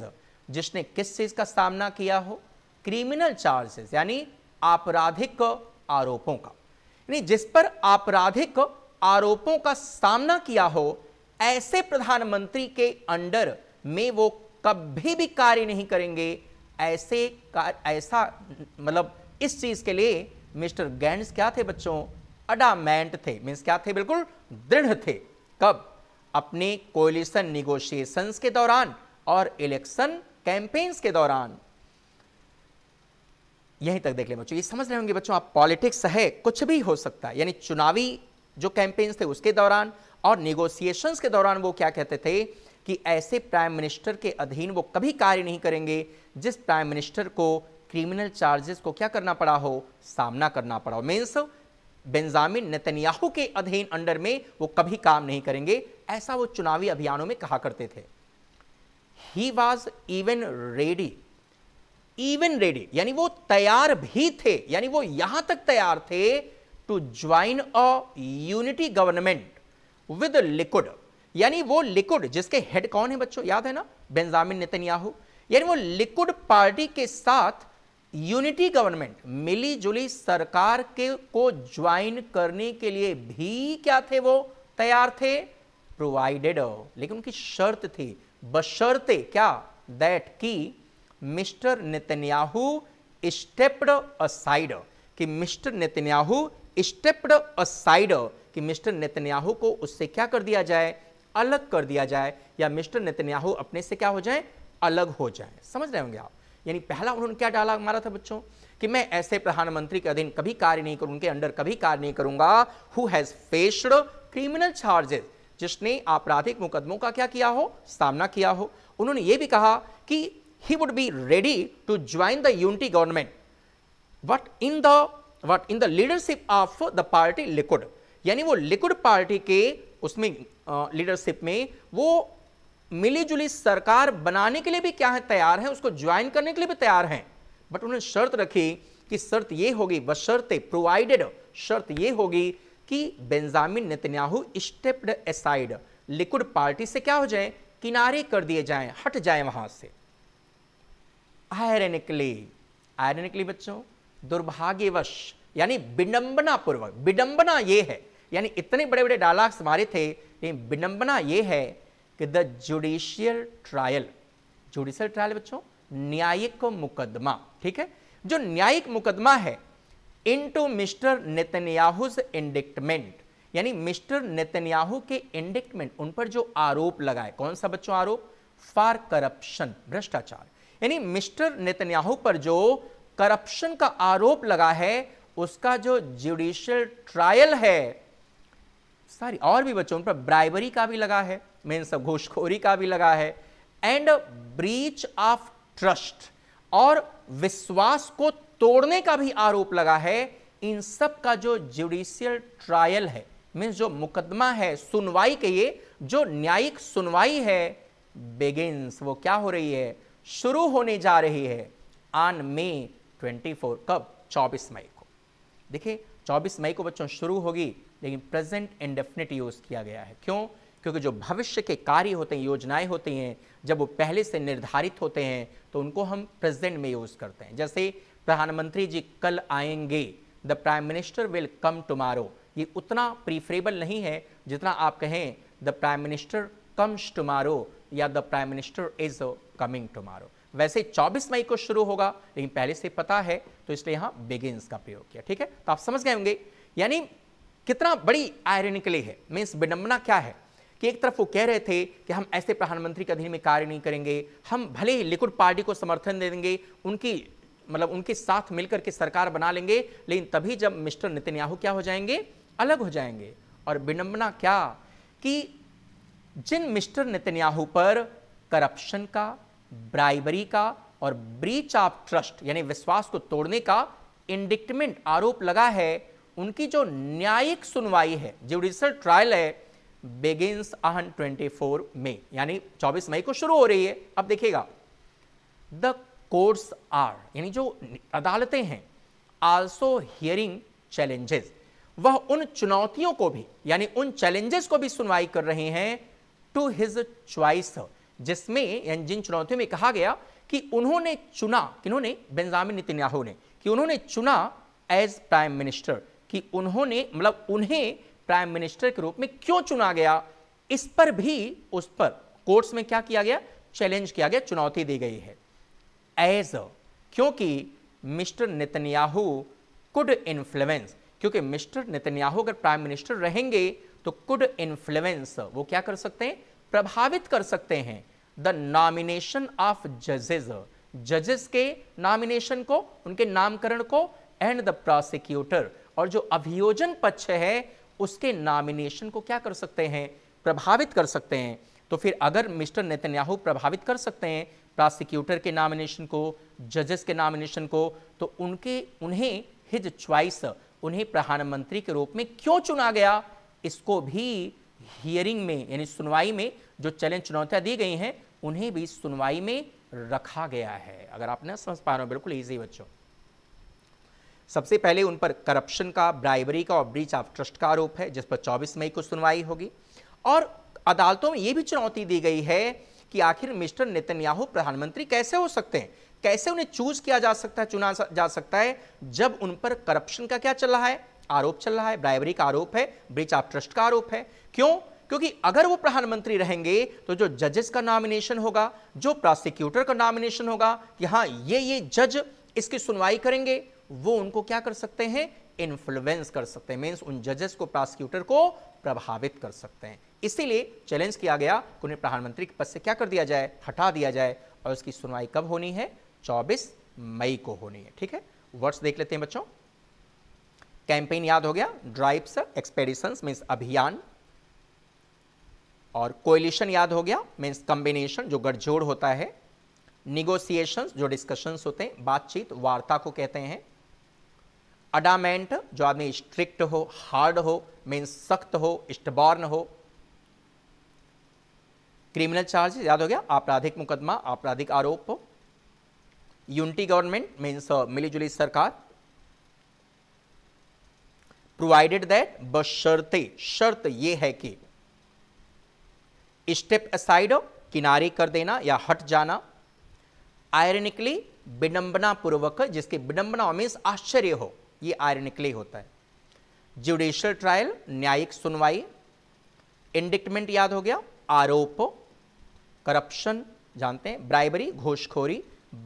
जिसने किस चीज का सामना किया हो क्रिमिनल चार्जेस यानी आपराधिक आरोपों का यानी जिस पर आपराधिक आरोपों का सामना किया हो ऐसे प्रधानमंत्री के अंडर में वो कभी भी कार्य नहीं करेंगे ऐसे ऐसा मतलब इस चीज के लिए मिस्टर गैंड क्या थे बच्चों अडामेंट थे मीन्स क्या थे बिल्कुल दृढ़ थे कब अपने कोलिशन निगोशिएशंस के दौरान और इलेक्शन कैंपेन्स के दौरान यहीं तक देख ले बच्चों ये समझ रहे होंगे बच्चों आप पॉलिटिक्स है कुछ भी हो सकता है यानी चुनावी जो कैंपेन्स थे उसके दौरान और निगोशिएशन के दौरान वो क्या कहते थे कि ऐसे प्राइम मिनिस्टर के अधीन वो कभी कार्य नहीं करेंगे जिस प्राइम मिनिस्टर को क्रिमिनल चार्जेस को क्या करना पड़ा हो सामना करना पड़ा हो मीन्स बेंजामिन नेतन्याहू के अधीन अंडर में वो कभी काम नहीं करेंगे ऐसा वो चुनावी अभियानों में कहा करते थे he was even ready even ready यानी वो तैयार भी थे यानी वो यहां तक तैयार थे to join a unity government with Likud यानी वो लिक्विड जिसके हेड कौन है बच्चों याद है ना बेंजामिन नेतन्याहू यानी वो लिक्विड पार्टी के साथ यूनिटी गवर्नमेंट मिलीजुली सरकार के को ज्वाइन करने के लिए भी क्या थे वो तैयार थे प्रोवाइडेड लेकिन उनकी शर्त थी बशर्ते क्या दैट की मिस्टर नेतन्याहू स्टेप्ड असाइड कि मिस्टर नेतन्याहू स्टेप्ड असाइड कि मिस्टर नेतन्याहू को उससे क्या कर दिया जाए अलग कर दिया जाए या मिस्टर नेतन्याहू अपने से क्या हो जाए अलग हो जाए समझ रहे होंगे आप यानी पहला उन्होंने क्या डाला मारा था बच्चों कि मैं ऐसे प्रधानमंत्री के अधीन कभी कार्य नहीं करूँ उनके अंडर कभी कार्य नहीं करूंगा who has faced criminal charges जिसने आपराधिक मुकदमों का क्या किया हो सामना किया हो उन्होंने यह भी कहा कि he would be ready to join the unity government but in the but in the leadership of the party Likud यानी वो लिक्विड पार्टी के उसमें लीडरशिप में वो मिलीजुली सरकार बनाने के लिए भी क्या है तैयार है उसको ज्वाइन करने के लिए भी तैयार हैं बट उन्होंने शर्त रखी कि शर्त ये होगी शर्त प्रोवाइडेड शर्त ये होगी कि Benjamin Netanyahu stepped aside Likud party से क्या हो जाए किनारे कर दिए जाए हट जाए वहां से आयरनिकली आयरनिकली बच्चों दुर्भाग्यवश यानी विडंबना पूर्वक विडंबना ये है यानी इतने बड़े बड़े डायलॉग्स मारे थे विडंबना ये है कि the judicial trial judicial trial बच्चों न्यायिक मुकदमा ठीक है जो न्यायिक मुकदमा है into mister Netanyahu's indictment यानी मिस्टर नेतन्याहू के इंडिक्टमेंट उन पर जो आरोप लगाए कौन सा बच्चों आरोप फॉर करप्शन भ्रष्टाचार यानी मिस्टर नेतन्याहू पर जो करप्शन का आरोप लगा है उसका जो जुडिशियल ट्रायल है सारी और भी बच्चों पर ब्राइबरी का भी लगा है मीन्स घूसखोरी का भी लगा है एंड ब्रीच ऑफ ट्रस्ट और विश्वास को तोड़ने का भी आरोप लगा है इन सब का जो जुडिशियल ट्रायल है मीन्स जो मुकदमा है सुनवाई के ये जो न्यायिक सुनवाई है बेगेंस वो क्या हो रही है शुरू होने जा रही है ऑन मे 24 कब 24 मई को देखिए 24 मई को बच्चों शुरू होगी लेकिन प्रेजेंट इंडेफिनेट यूज किया गया है क्यों क्योंकि जो भविष्य के कार्य होते हैं योजनाएं होती हैं जब वो पहले से निर्धारित होते हैं तो उनको हम प्रेजेंट में यूज़ करते हैं जैसे प्रधानमंत्री जी कल आएंगे the prime minister will come tomorrow ये उतना प्रीफरेबल नहीं है जितना आप कहें the prime minister comes tomorrow या the prime minister is coming tomorrow वैसे 24 मई को शुरू होगा लेकिन पहले से पता है तो इसलिए यहाँ बिगिनस का प्रयोग किया ठीक है तो आप समझ गए होंगे यानी कितना बड़ी आयरनिकली है मीन्स विडम्बना क्या है कि एक तरफ वो कह रहे थे कि हम ऐसे प्रधानमंत्री के अधीन में कार्य नहीं करेंगे हम भले ही लिक्विड पार्टी को समर्थन दे देंगे उनकी मतलब उनके साथ मिलकर के सरकार बना लेंगे लेकिन तभी जब मिस्टर नितिनयाहू क्या हो जाएंगे अलग हो जाएंगे और विडंबना क्या कि जिन मिस्टर नितिन पर करप्शन का ब्राइबरी का और ब्रीच ऑफ ट्रस्ट यानी विश्वास को तोड़ने का इंडिक्टमेंट आरोप लगा है उनकी जो न्यायिक सुनवाई है जुडिशल ट्रायल है begins on 24 मई यानी 24 मई को शुरू हो रही है अब देखिएगा द कोर्ट्स आर यानी जो अदालतें हैं आल्सो हियरिंग चैलेंजेस वह उन चुनौतियों को भी यानी उन चैलेंजेस को भी सुनवाई कर रहे हैं टू हिज च्वाइस जिसमें यानी जिन चुनौतियों में कहा गया कि उन्होंने चुना किन्होंने बेंजामिन नितिन्याहू ने कि उन्होंने चुना एज प्राइम मिनिस्टर कि उन्होंने मतलब उन्हें प्राइम मिनिस्टर के रूप में क्यों चुना गया इस पर भी उस पर कोर्ट्स में क्या किया गया चैलेंज किया गया चुनौती दी गई है एज क्योंकि मिस्टर नितन्याहू कुड इन्फ्लुएंस क्योंकि मिस्टर नितन्याहू अगर प्राइम मिनिस्टर रहेंगे तो कुड इन्फ्लुएंस वो क्या कर सकते हैं प्रभावित कर सकते हैं द नॉमिनेशन ऑफ जजेज जजेस के नॉमिनेशन को उनके नामकरण को एंड द प्रोसिक्यूटर और जो अभियोजन पक्ष है उसके नॉमिनेशन को क्या कर सकते हैं प्रभावित कर सकते हैं तो फिर अगर मिस्टर नेतन्याहू प्रभावित कर सकते हैं प्रोसिक्यूटर के नॉमिनेशन को जजेस के नॉमिनेशन को तो उनके उन्हें हिज च्वाइस उन्हें प्रधानमंत्री के रूप में क्यों चुना गया इसको भी हियरिंग में यानी सुनवाई में जो चैलेंज चुनौतियां दी गई हैं उन्हें भी सुनवाई में रखा गया है अगर आप ना समझ पा रहे हो बिल्कुल ईजी बच्चों सबसे पहले उन पर करप्शन का ब्राइबरी का और ब्रीच ऑफ ट्रस्ट का आरोप है जिस पर 24 मई को सुनवाई होगी और अदालतों में ये भी चुनौती दी गई है कि आखिर मिस्टर नितन्याहू प्रधानमंत्री कैसे हो सकते हैं कैसे उन्हें चूज किया जा सकता है चुना जा सकता है जब उन पर करप्शन का क्या चल रहा है आरोप चल रहा है ब्राइबरी का आरोप है ब्रिच ऑफ ट्रस्ट का आरोप है क्यों क्योंकि अगर वो प्रधानमंत्री रहेंगे तो जो जजेस का नॉमिनेशन होगा जो प्रोसिक्यूटर का नॉमिनेशन होगा कि हाँ ये ये जज इसकी सुनवाई करेंगे वो उनको क्या कर सकते हैं इन्फ्लुएंस कर सकते हैं मीन्स उन जजेस को प्रोसिक्यूटर को प्रभावित कर सकते हैं इसीलिए चैलेंज किया गया कि उन्हें प्रधानमंत्री के पद से क्या कर दिया जाए हटा दिया जाए और उसकी सुनवाई कब होनी है 24 मई को होनी है ठीक है वर्ड्स देख लेते हैं बच्चों कैंपेन याद हो गया ड्राइव्स एक्सपेडिशन मीन्स अभियान और कोयलिशन याद हो गया मीन्स कंबिनेशन जो गठजोड़ होता है निगोसिएशन जो डिस्कशंस होते हैं बातचीत वार्ता को कहते हैं अडामेंट जो आदमी स्ट्रिक्ट हो हार्ड हो मीन्स सख्त हो स्टबॉर्न हो क्रिमिनल चार्ज याद हो गया आपराधिक मुकदमा आपराधिक आरोप यूनिटी गवर्नमेंट मीन्स मिलीजुली सरकार प्रोवाइडेड दैट बशर्ते शर्त ये है कि स्टेप असाइड किनारे कर देना या हट जाना आयरनिकली विडंबना पूर्वक जिसकी विडंबना मीन्स आश्चर्य हो ये आयरन क्ले होता है जुडिशियल ट्रायल न्यायिक सुनवाई इंडिक्टमेंट याद हो गया आरोप करप्शन जानते हैं ब्राइबरी घोषखोरी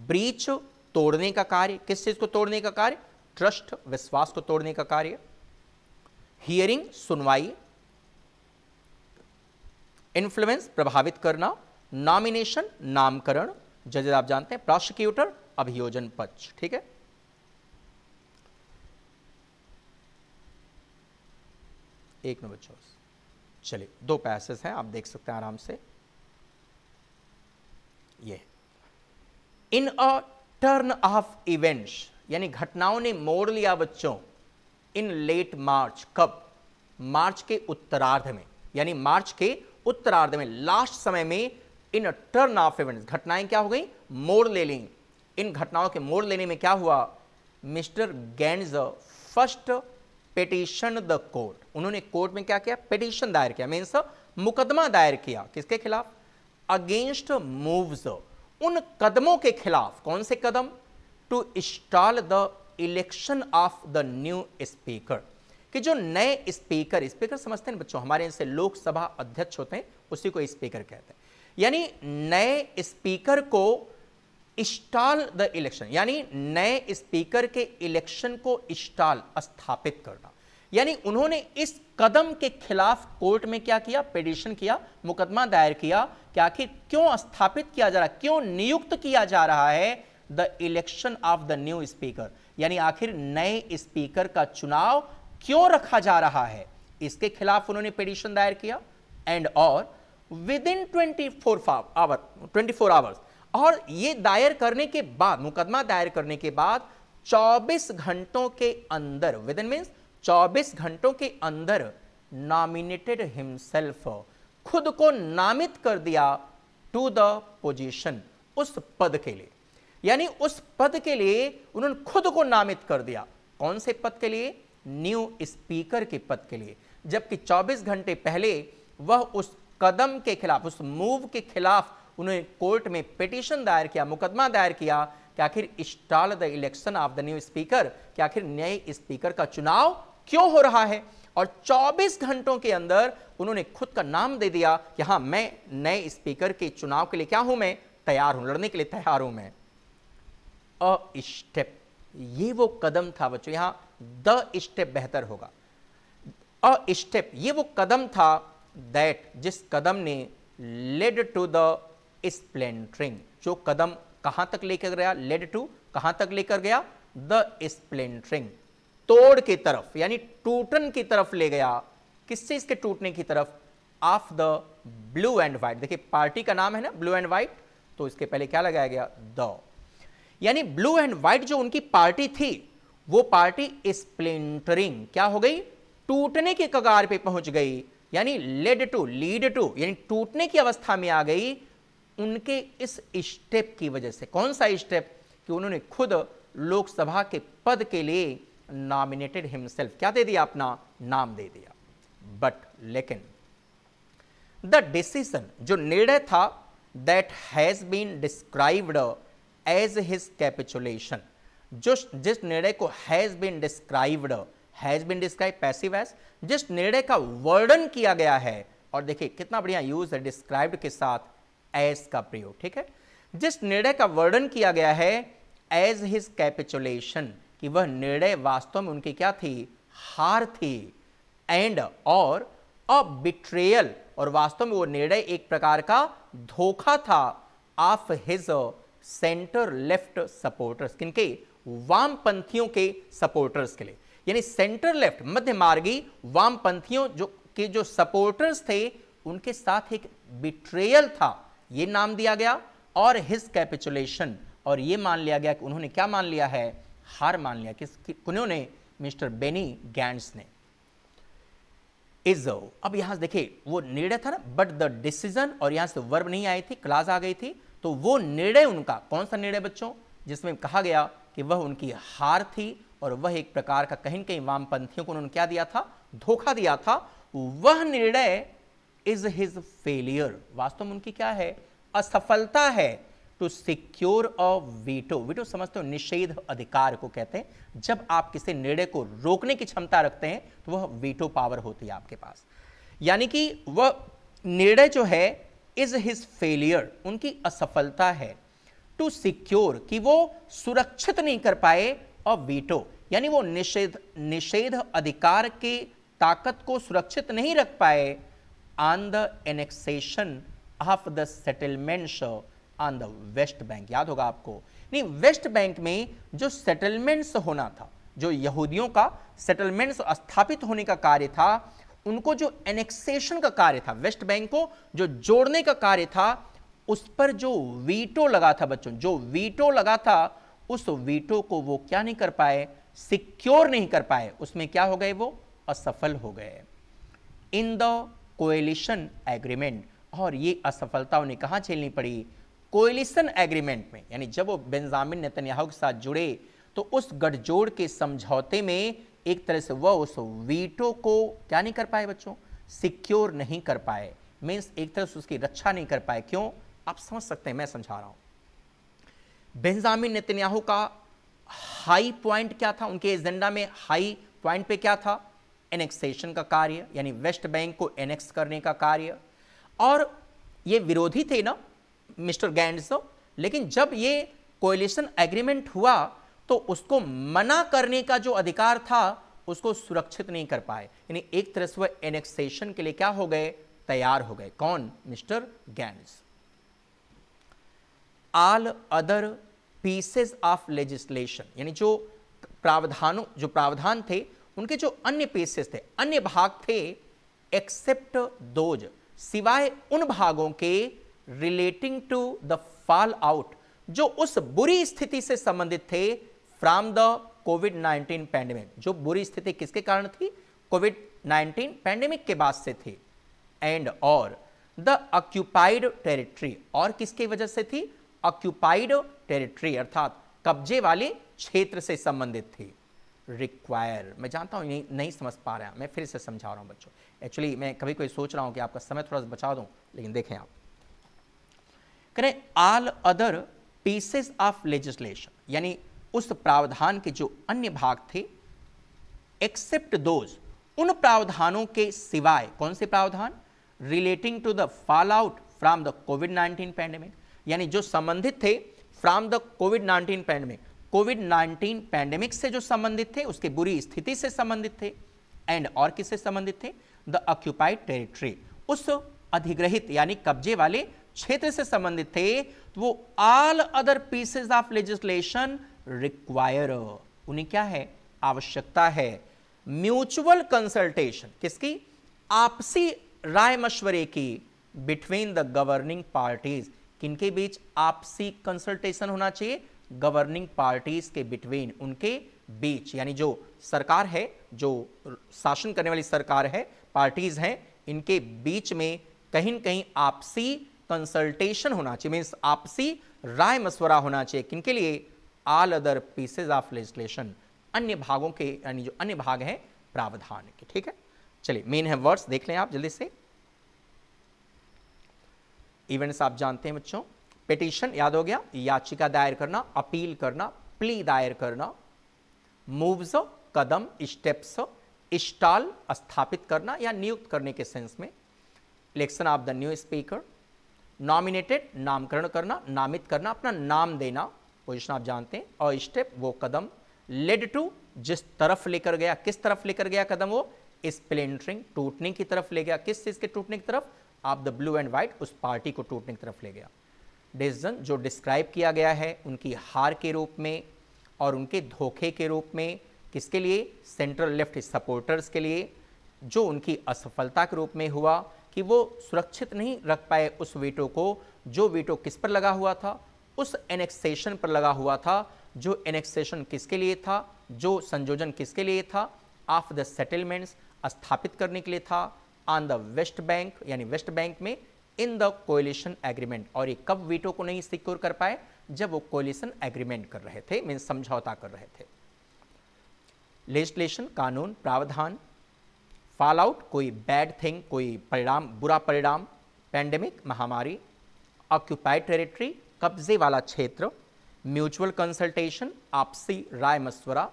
ब्रीच तोड़ने का कार्य किस चीज को तोड़ने का कार्य ट्रस्ट विश्वास को तोड़ने का कार्य हियरिंग सुनवाई इन्फ्लुएंस प्रभावित करना नॉमिनेशन नामकरण जजेज आप जानते हैं प्रोसिक्यूटर अभियोजन पक्ष ठीक है एक नंबर चौबीस चलिए दो पैसेज हैं आप देख सकते हैं आराम से ये in a turn of events यानी घटनाओं ने मोड़ लिया बच्चों इन लेट मार्च कब मार्च के उत्तरार्ध में यानी मार्च के उत्तरार्ध में लास्ट समय में इन टर्न ऑफ इवेंट्स घटनाएं क्या हो गई मोड़ ले ली इन घटनाओं के मोड़ लेने में क्या हुआ mister Gantz first petition the court उन्होंने कोर्ट में क्या किया पिटिशन दायर किया मीन्स मुकदमा दायर किया किसके खिलाफ अगेंस्ट मूव्स उन कदमों के खिलाफ कौन से कदम to install the election of the new speaker कि जो नए स्पीकर स्पीकर समझते हैं बच्चों हमारे यहाँ से लोकसभा अध्यक्ष होते हैं उसी को स्पीकर कहते हैं यानी नए स्पीकर को स्टॉल द इलेक्शन यानी नए स्पीकर के इलेक्शन को स्टॉल स्थापित करना यानी उन्होंने इस कदम के खिलाफ कोर्ट में क्या किया पेडिशन किया मुकदमा दायर किया कि आखिर क्यों स्थापित किया जा रहा है क्यों नियुक्त किया जा रहा है the election of the new speaker यानी आखिर नए स्पीकर का चुनाव क्यों रखा जा रहा है इसके खिलाफ उन्होंने पेडिशन दायर किया एंड और within twenty four hour twenty four hours और ये दायर करने के बाद मुकदमा दायर करने के बाद 24 घंटों के अंदर विद इन मीन्स चौबीस घंटों के अंदर नॉमिनेटेड हिमसेल्फ खुद को नामित कर दिया टू द पोजीशन उस पद के लिए यानी उस पद के लिए उन्होंने खुद को नामित कर दिया कौन से पद के लिए न्यू स्पीकर के पद के लिए जबकि 24 घंटे पहले वह उस कदम के खिलाफ उस मूव के खिलाफ उन्होंने कोर्ट में पिटिशन दायर किया मुकदमा दायर किया कि आखिर stall the election of the new speaker कि आखिर नए स्पीकर का चुनाव क्यों हो रहा है और 24 घंटों के अंदर उन्होंने खुद का नाम दे दिया कि हाँ मैं नए स्पीकर के चुनाव के लिए क्या हूं मैं तैयार हूं लड़ने के लिए तैयार हूं मैं अ स्टेप ये वो कदम था बच्चों यहां द स्टेप बेहतर होगा अ स्टेप ये वो कदम था दैट जिस कदम ने लेड टू द स्प्लेंटरिंग जो कदम कहां तक लेकर गया लेड टू कहां तक लेकर गया द स्प्लेंटरिंग तोड़ की तरफ यानी टूटन की तरफ ले गया किससे इसके टूटने की तरफ of the blue and white देखिए पार्टी का नाम है ना ब्लू एंड व्हाइट तो इसके पहले क्या लगाया गया द यानी ब्लू एंड व्हाइट जो उनकी पार्टी थी वो पार्टी स्प्लेंटरिंग क्या हो गई टूटने के कगार पे पहुंच गई यानी लेड टू लीड टू यानी टूटने की अवस्था में आ गई उनके इस स्टेप की वजह से कौन सा स्टेप कि उन्होंने खुद लोकसभा के पद के लिए नॉमिनेटेड हिमसेल्फ क्या दे दिया अपना नाम दे दिया बट लेकिन द डिसीजन जो निर्णय था that has been described as his capitulation जो जिस निर्णय को has been described has been describe passive as जिस निर्णय का वर्णन किया गया है और देखिए कितना बढ़िया यूज है डिस्क्राइब्ड के साथ एज का प्रयोग ठीक है जिस निर्णय का वर्णन किया गया है एज हिज कैपिचुलेशन कि वह निर्णय वास्तव में उनकी क्या थी हार थी एंड और अ बिट्रेयल और वास्तव में वो निर्णय एक प्रकार का धोखा था of his centre left supporters किनके वामपंथियों के सपोर्टर्स के लिए यानी सेंटर लेफ्ट मध्य मार्गी वामपंथियों जो के जो सपोर्टर्स थे उनके साथ एक बिट्रेयल था ये नाम दिया गया और हिज कैपिचुलेशन और ये मान लिया गया कि उन्होंने क्या मान लिया है हार मान लिया किस उन्होंने मिस्टर बेनी गैंड्स ने इज अब यहां देखिए वो निर्णय था ना बट द डिसीजन और यहां से वर्ब नहीं आई थी क्लास आ गई थी तो वो निर्णय उनका कौन सा निर्णय बच्चों जिसमें कहा गया कि वह उनकी हार थी और वह एक प्रकार का कहीं कहीं वामपंथियों को उन्होंने क्या दिया था धोखा दिया था वह निर्णय इज हिज फेलियर वास्तव में उनकी क्या है असफलता है to secure a veto veto समझते हो निषेध अधिकार को कहते हैं जब आप किसी निर्णय को रोकने की क्षमता रखते हैं तो वह वीटो पावर होती है आपके पास यानी कि वह निर्णय जो है इज हिज फेलियर उनकी असफलता है टू सिक्योर कि वो सुरक्षित नहीं कर पाए अ वीटो यानी वो निषेध निषेध अधिकार के ताकत को सुरक्षित नहीं रख पाए on the annexation of the settlements on the West Bank याद होगा आपको नहीं वेस्ट बैंक में जो सेटलमेंट्स होना था जो यहूदियों का सेटलमेंट्स स्थापित होने का कार्य था उनको जो एनेक्सेशन का कार्य था वेस्ट बैंक को जो जोड़ने का कार्य था उस पर जो वीटो लगा था बच्चों जो वीटो लगा था उस वीटो को वो क्या नहीं कर पाए सिक्योर नहीं कर पाए उसमें क्या हो गए वो असफल हो गए इन द कोएलिशन एग्रीमेंट और ये असफलता उन्हें कहाँ झेलनी पड़ी कोएलिशन एग्रीमेंट में यानी जब वो बेंजामिन नेतन्याहू के साथ जुड़े तो उस गठजोड़ के समझौते में एक तरह से वह उस वीटो को क्या नहीं कर पाए बच्चों सिक्योर नहीं कर पाए मीन्स एक तरह से उसकी रक्षा नहीं कर पाए क्यों आप समझ सकते हैं मैं समझा रहा हूं बेंजामिन नेतन्याहू का हाई पॉइंट क्या था उनके एजेंडा में हाई पॉइंट पे क्या था एनेक्सेशन का कार्य यानी वेस्ट बैंक को एनेक्स करने का कार्य और ये विरोधी थे ना मिस्टर गैंडसो तो, लेकिन जब ये कोएलिशन एग्रीमेंट हुआ तो उसको मना करने का जो अधिकार था उसको सुरक्षित नहीं कर पाए यानी एक तरह से वह एनेक्सेशन के लिए क्या हो गए तैयार हो गए कौन mister Gantz all other pieces of legislation यानी जो प्रावधानों जो प्रावधान थे उनके जो अन्य पेसेस थे अन्य भाग थे एक्सेप्ट दोज सिवाय उन भागों के relating to the fallout जो उस बुरी स्थिति से संबंधित थे फ्रॉम द कोविड 19 पैंडेमिक जो बुरी स्थिति किसके कारण थी कोविड 19 पैंडेमिक के बाद से थी एंड और द ऑक्यूपाइड टेरिटरी और किसकी वजह से थी ऑक्यूपाइड टेरिटरी अर्थात कब्जे वाले क्षेत्र से संबंधित थी रिक्वायर मैं जानता हूँ नहीं नहीं समझ पा रहा मैं फिर से समझा रहा हूँ बच्चों एक्चुअली मैं कभी कोई सोच रहा हूँ कि आपका समय थोड़ा सा बचा दूँ लेकिन देखें आप करें all other pieces of legislation यानी उस प्रावधान के जो अन्य भाग थे एक्सेप्ट दोज उन प्रावधानों के सिवाय कौन से प्रावधान relating to the fallout from the Covid 19 pandemic यानी जो संबंधित थे from the Covid 19 pandemic Covid 19 pandemic से जो संबंधित थे उसके बुरी स्थिति से संबंधित थे एंड और किससे संबंधित थे द ऑक्यूपाइड टेरिटरी उस अधिग्रहित यानी कब्जे वाले क्षेत्र से संबंधित थे तो वो all other pieces of legislation require उन्हें क्या है आवश्यकता है म्यूचुअल कंसल्टेशन किसकी आपसी राय मशवरे की बिटवीन द गवर्निंग पार्टीज किनके बीच आपसी कंसल्टेशन होना चाहिए गवर्निंग पार्टीज के बिटवीन उनके बीच यानी जो सरकार है जो शासन करने वाली सरकार है पार्टीज हैं इनके बीच में कहीं ना कहीं आपसी कंसल्टेशन होना चाहिए मीन्स आपसी राय मशवरा होना चाहिए किनके लिए all other pieces of legislation अन्य भागों के यानी जो अन्य भाग हैं प्रावधान के ठीक है चलिए मेन है वर्ड्स देख लें आप जल्दी से इवेंट्स आप जानते हैं बच्चों पिटिशन याद हो गया याचिका दायर करना अपील करना प्ली दायर करना मूव्स कदम स्टेप्स स्टॉल स्थापित करना या नियुक्त करने के सेंस में election of the new speaker nominated नामकरण करना नामित करना अपना नाम देना पोजिशन आप जानते हैं और स्टेप वो कदम लेड टू जिस तरफ लेकर गया किस तरफ लेकर गया कदम वो स्प्लेंटरिंग टूटने की तरफ ले गया किस चीज़ के टूटने की तरफ आप द ब्लू एंड व्हाइट उस पार्टी को टूटने की तरफ ले गया डिसीजन जो डिस्क्राइब किया गया है उनकी हार के रूप में और उनके धोखे के रूप में किसके लिए सेंट्रल लेफ्ट सपोर्टर्स के लिए जो उनकी असफलता के रूप में हुआ कि वो सुरक्षित नहीं रख पाए उस वीटो को जो वीटो किस पर लगा हुआ था उस एनेक्सेशन पर लगा हुआ था जो एनेक्सेशन किसके लिए था जो संयोजन किसके लिए था ऑफ द सेटलमेंट्स स्थापित करने के लिए था ऑन द वेस्ट बैंक यानी वेस्ट बैंक में इन द कोलिशन एग्रीमेंट और ये कब वीटो को नहीं सिक्योर कर पाए जब वो कोलिशन एग्रीमेंट कर रहे थे मीन समझौता कर रहे थे लेजिस्लेशन कानून प्रावधान फॉल आउट कोई बैड थिंग कोई परिणाम बुरा परिणाम पैंडेमिक महामारी ऑक्यूपाइड टेरिटरी कब्जे वाला क्षेत्र म्यूचुअल कंसल्टेशन आपसी राय मशवरा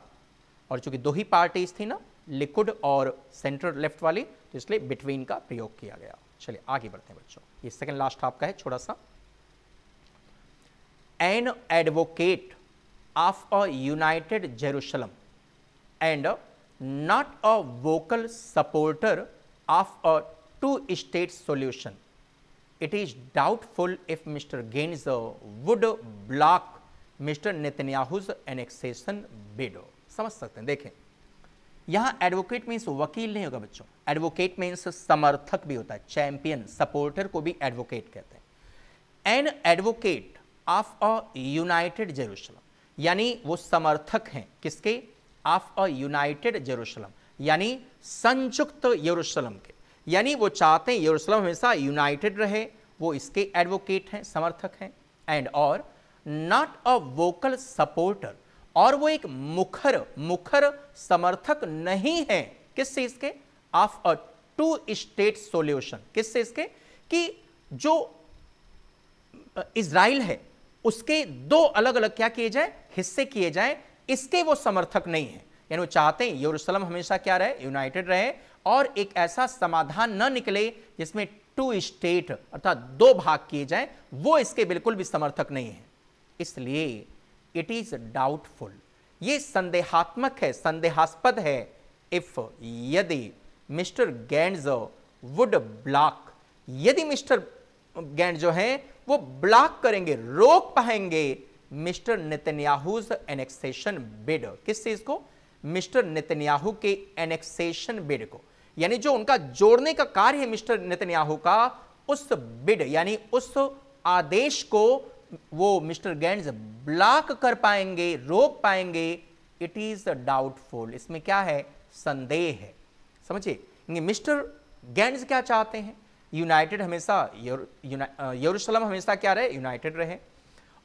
और चूंकि दो ही पार्टीज थी ना लिक्विड और सेंट्रल लेफ्ट वाली तो इसलिए बिटवीन का प्रयोग किया गया चलिए आगे बढ़ते हैं बच्चों ये सेकंड लास्ट आपका है छोटा सा an advocate of a united Jerusalem and not a vocal supporter of a two state solution it is doubtful if mister Gantz would block mister Netanyahu's याहूज एनेक्सेशन बेडो समझ सकते हैं देखें यहाँ एडवोकेट मीन्स वकील नहीं होगा बच्चों एडवोकेट मीन्स समर्थक भी होता है चैंपियन सपोर्टर को भी एडवोकेट कहते हैं an advocate of a united Jerusalem यानी वो समर्थक हैं किसके ऑफ अ यूनाइटेड जेरूशलम यानी संयुक्त यरूशलम के यानी वो चाहते हैं यरूशलम हमेशा यूनाइटेड रहे वो इसके एडवोकेट हैं समर्थक हैं एंड और नॉट अ वोकल सपोर्टर और वो एक मुखर मुखर समर्थक नहीं है किस चीज के of a two state solution किस चीज के कि जो इसराइल है उसके दो अलग अलग क्या किए जाए हिस्से किए जाए इसके वो समर्थक नहीं है यानी वो चाहते हैं यरूशलेम हमेशा क्या रहे यूनाइटेड रहे और एक ऐसा समाधान न निकले जिसमें टू स्टेट अर्थात दो भाग किए जाए वो इसके बिल्कुल भी समर्थक नहीं है इसलिए इट इज डाउटफुल ये संदेहात्मक है संदेहास्पद है इफ यदि मिस्टर गैंड वुड ब्लॉक यदि मिस्टर गैंड जो हैं वो ब्लॉक करेंगे रोक पाएंगे मिस्टर नितन्याहूज एनेक्सेशन बिड किस चीज को मिस्टर नितिनयाहू के एनेक्सेशन बिड को यानी जो उनका जोड़ने का कार्य है मिस्टर नितिनयाहू का उस बिड यानी उस आदेश को वो मिस्टर गेंड्स ब्लॉक कर पाएंगे रोक पाएंगे इट इज डाउटफुल इसमें क्या है संदेह है समझिए मिस्टर गेंड्स क्या चाहते हैं यूनाइटेड हमेशा यरूशलम हमेशा क्या रहे यूनाइटेड रहे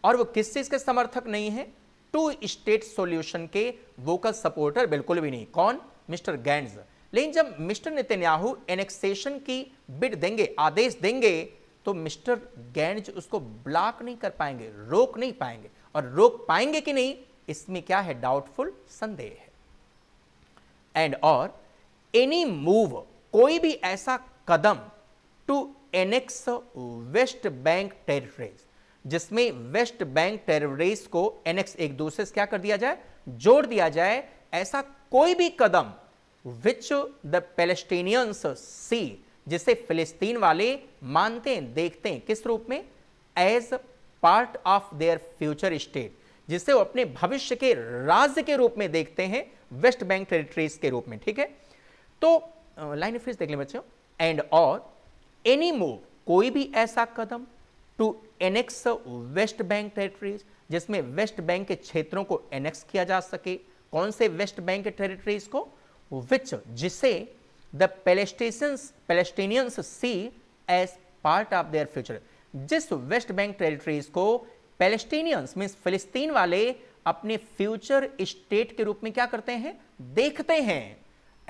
और वो किस चीज़ के समर्थक नहीं है टू स्टेट सॉल्यूशन के वोकल सपोर्टर बिल्कुल भी नहीं कौन मिस्टर गेंड्स लेकिन जब मिस्टर नितिन्याहू एनेक्सेशन की बिट देंगे आदेश देंगे तो मिस्टर गैंज उसको ब्लॉक नहीं कर पाएंगे रोक नहीं पाएंगे और रोक पाएंगे कि नहीं इसमें क्या है डाउटफुल संदेह है एंड और एनी मूव कोई भी ऐसा कदम to annex West Bank territories जिसमें वेस्ट बैंक टेरिटरीज को एनेक्स एक दूसरे से क्या कर दिया जाए जोड़ दिया जाए ऐसा कोई भी कदम विच द पेलेस्टीनियंस सी जिसे फिलिस्तीन वाले मानते हैं देखते हैं किस रूप में as part of their future state जिसे वो अपने भविष्य के राज्य के रूप में देखते हैं वेस्ट बैंक टेरिटरीज के रूप में ठीक है तो लाइन फिर देख ले बच्चों एंड और एनी मूव कोई भी ऐसा कदम to annex West Bank territories जिसमें वेस्ट बैंक के क्षेत्रों को एनेक्स किया जा सके कौन से वेस्ट बैंक टेरिटरीज को विच जिसे the Palestinians, Palestinians see as part of their future. जिस वेस्ट बैंक टेरिटरीज को पेलेस्टीनियंस मीन्स फिलिस्तीन वाले अपने फ्यूचर स्टेट के रूप में क्या करते हैं देखते हैं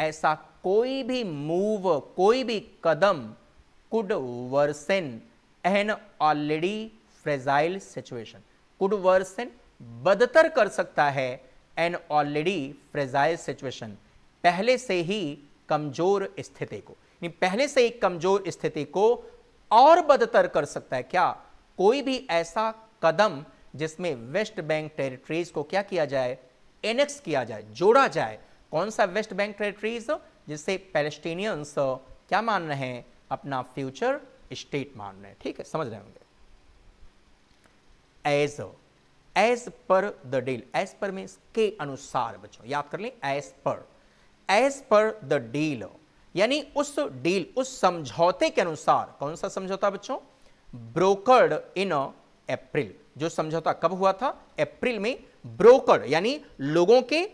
ऐसा कोई भी मूव कोई भी कदम could worsen an already fragile situation could worsen बदतर कर सकता है एन ऑलरेडी फ्रेजाइल सिचुएशन पहले से ही कमजोर स्थिति को यानी पहले से एक कमजोर स्थिति को और बदतर कर सकता है क्या कोई भी ऐसा कदम जिसमें वेस्ट बैंक टेरिटरीज को क्या किया जाए एनेक्स किया जाए जोड़ा जाए कौन सा वेस्ट बैंक टेरिटरीज जिससे पैलेस्टीनियंस क्या मान रहे हैं अपना फ्यूचर स्टेट मान रहे हैं ठीक है समझ रहे होंगे as as per the deal as per mean के अनुसार बच्चों याद कर लें as per as per the deal यानी उस डील उस समझौते के अनुसार कौन सा समझौता बच्चों ब्रोकर्ड इन अप्रैल जो समझौता कब हुआ था अप्रैल में ब्रोकर्ड यानी लोगों के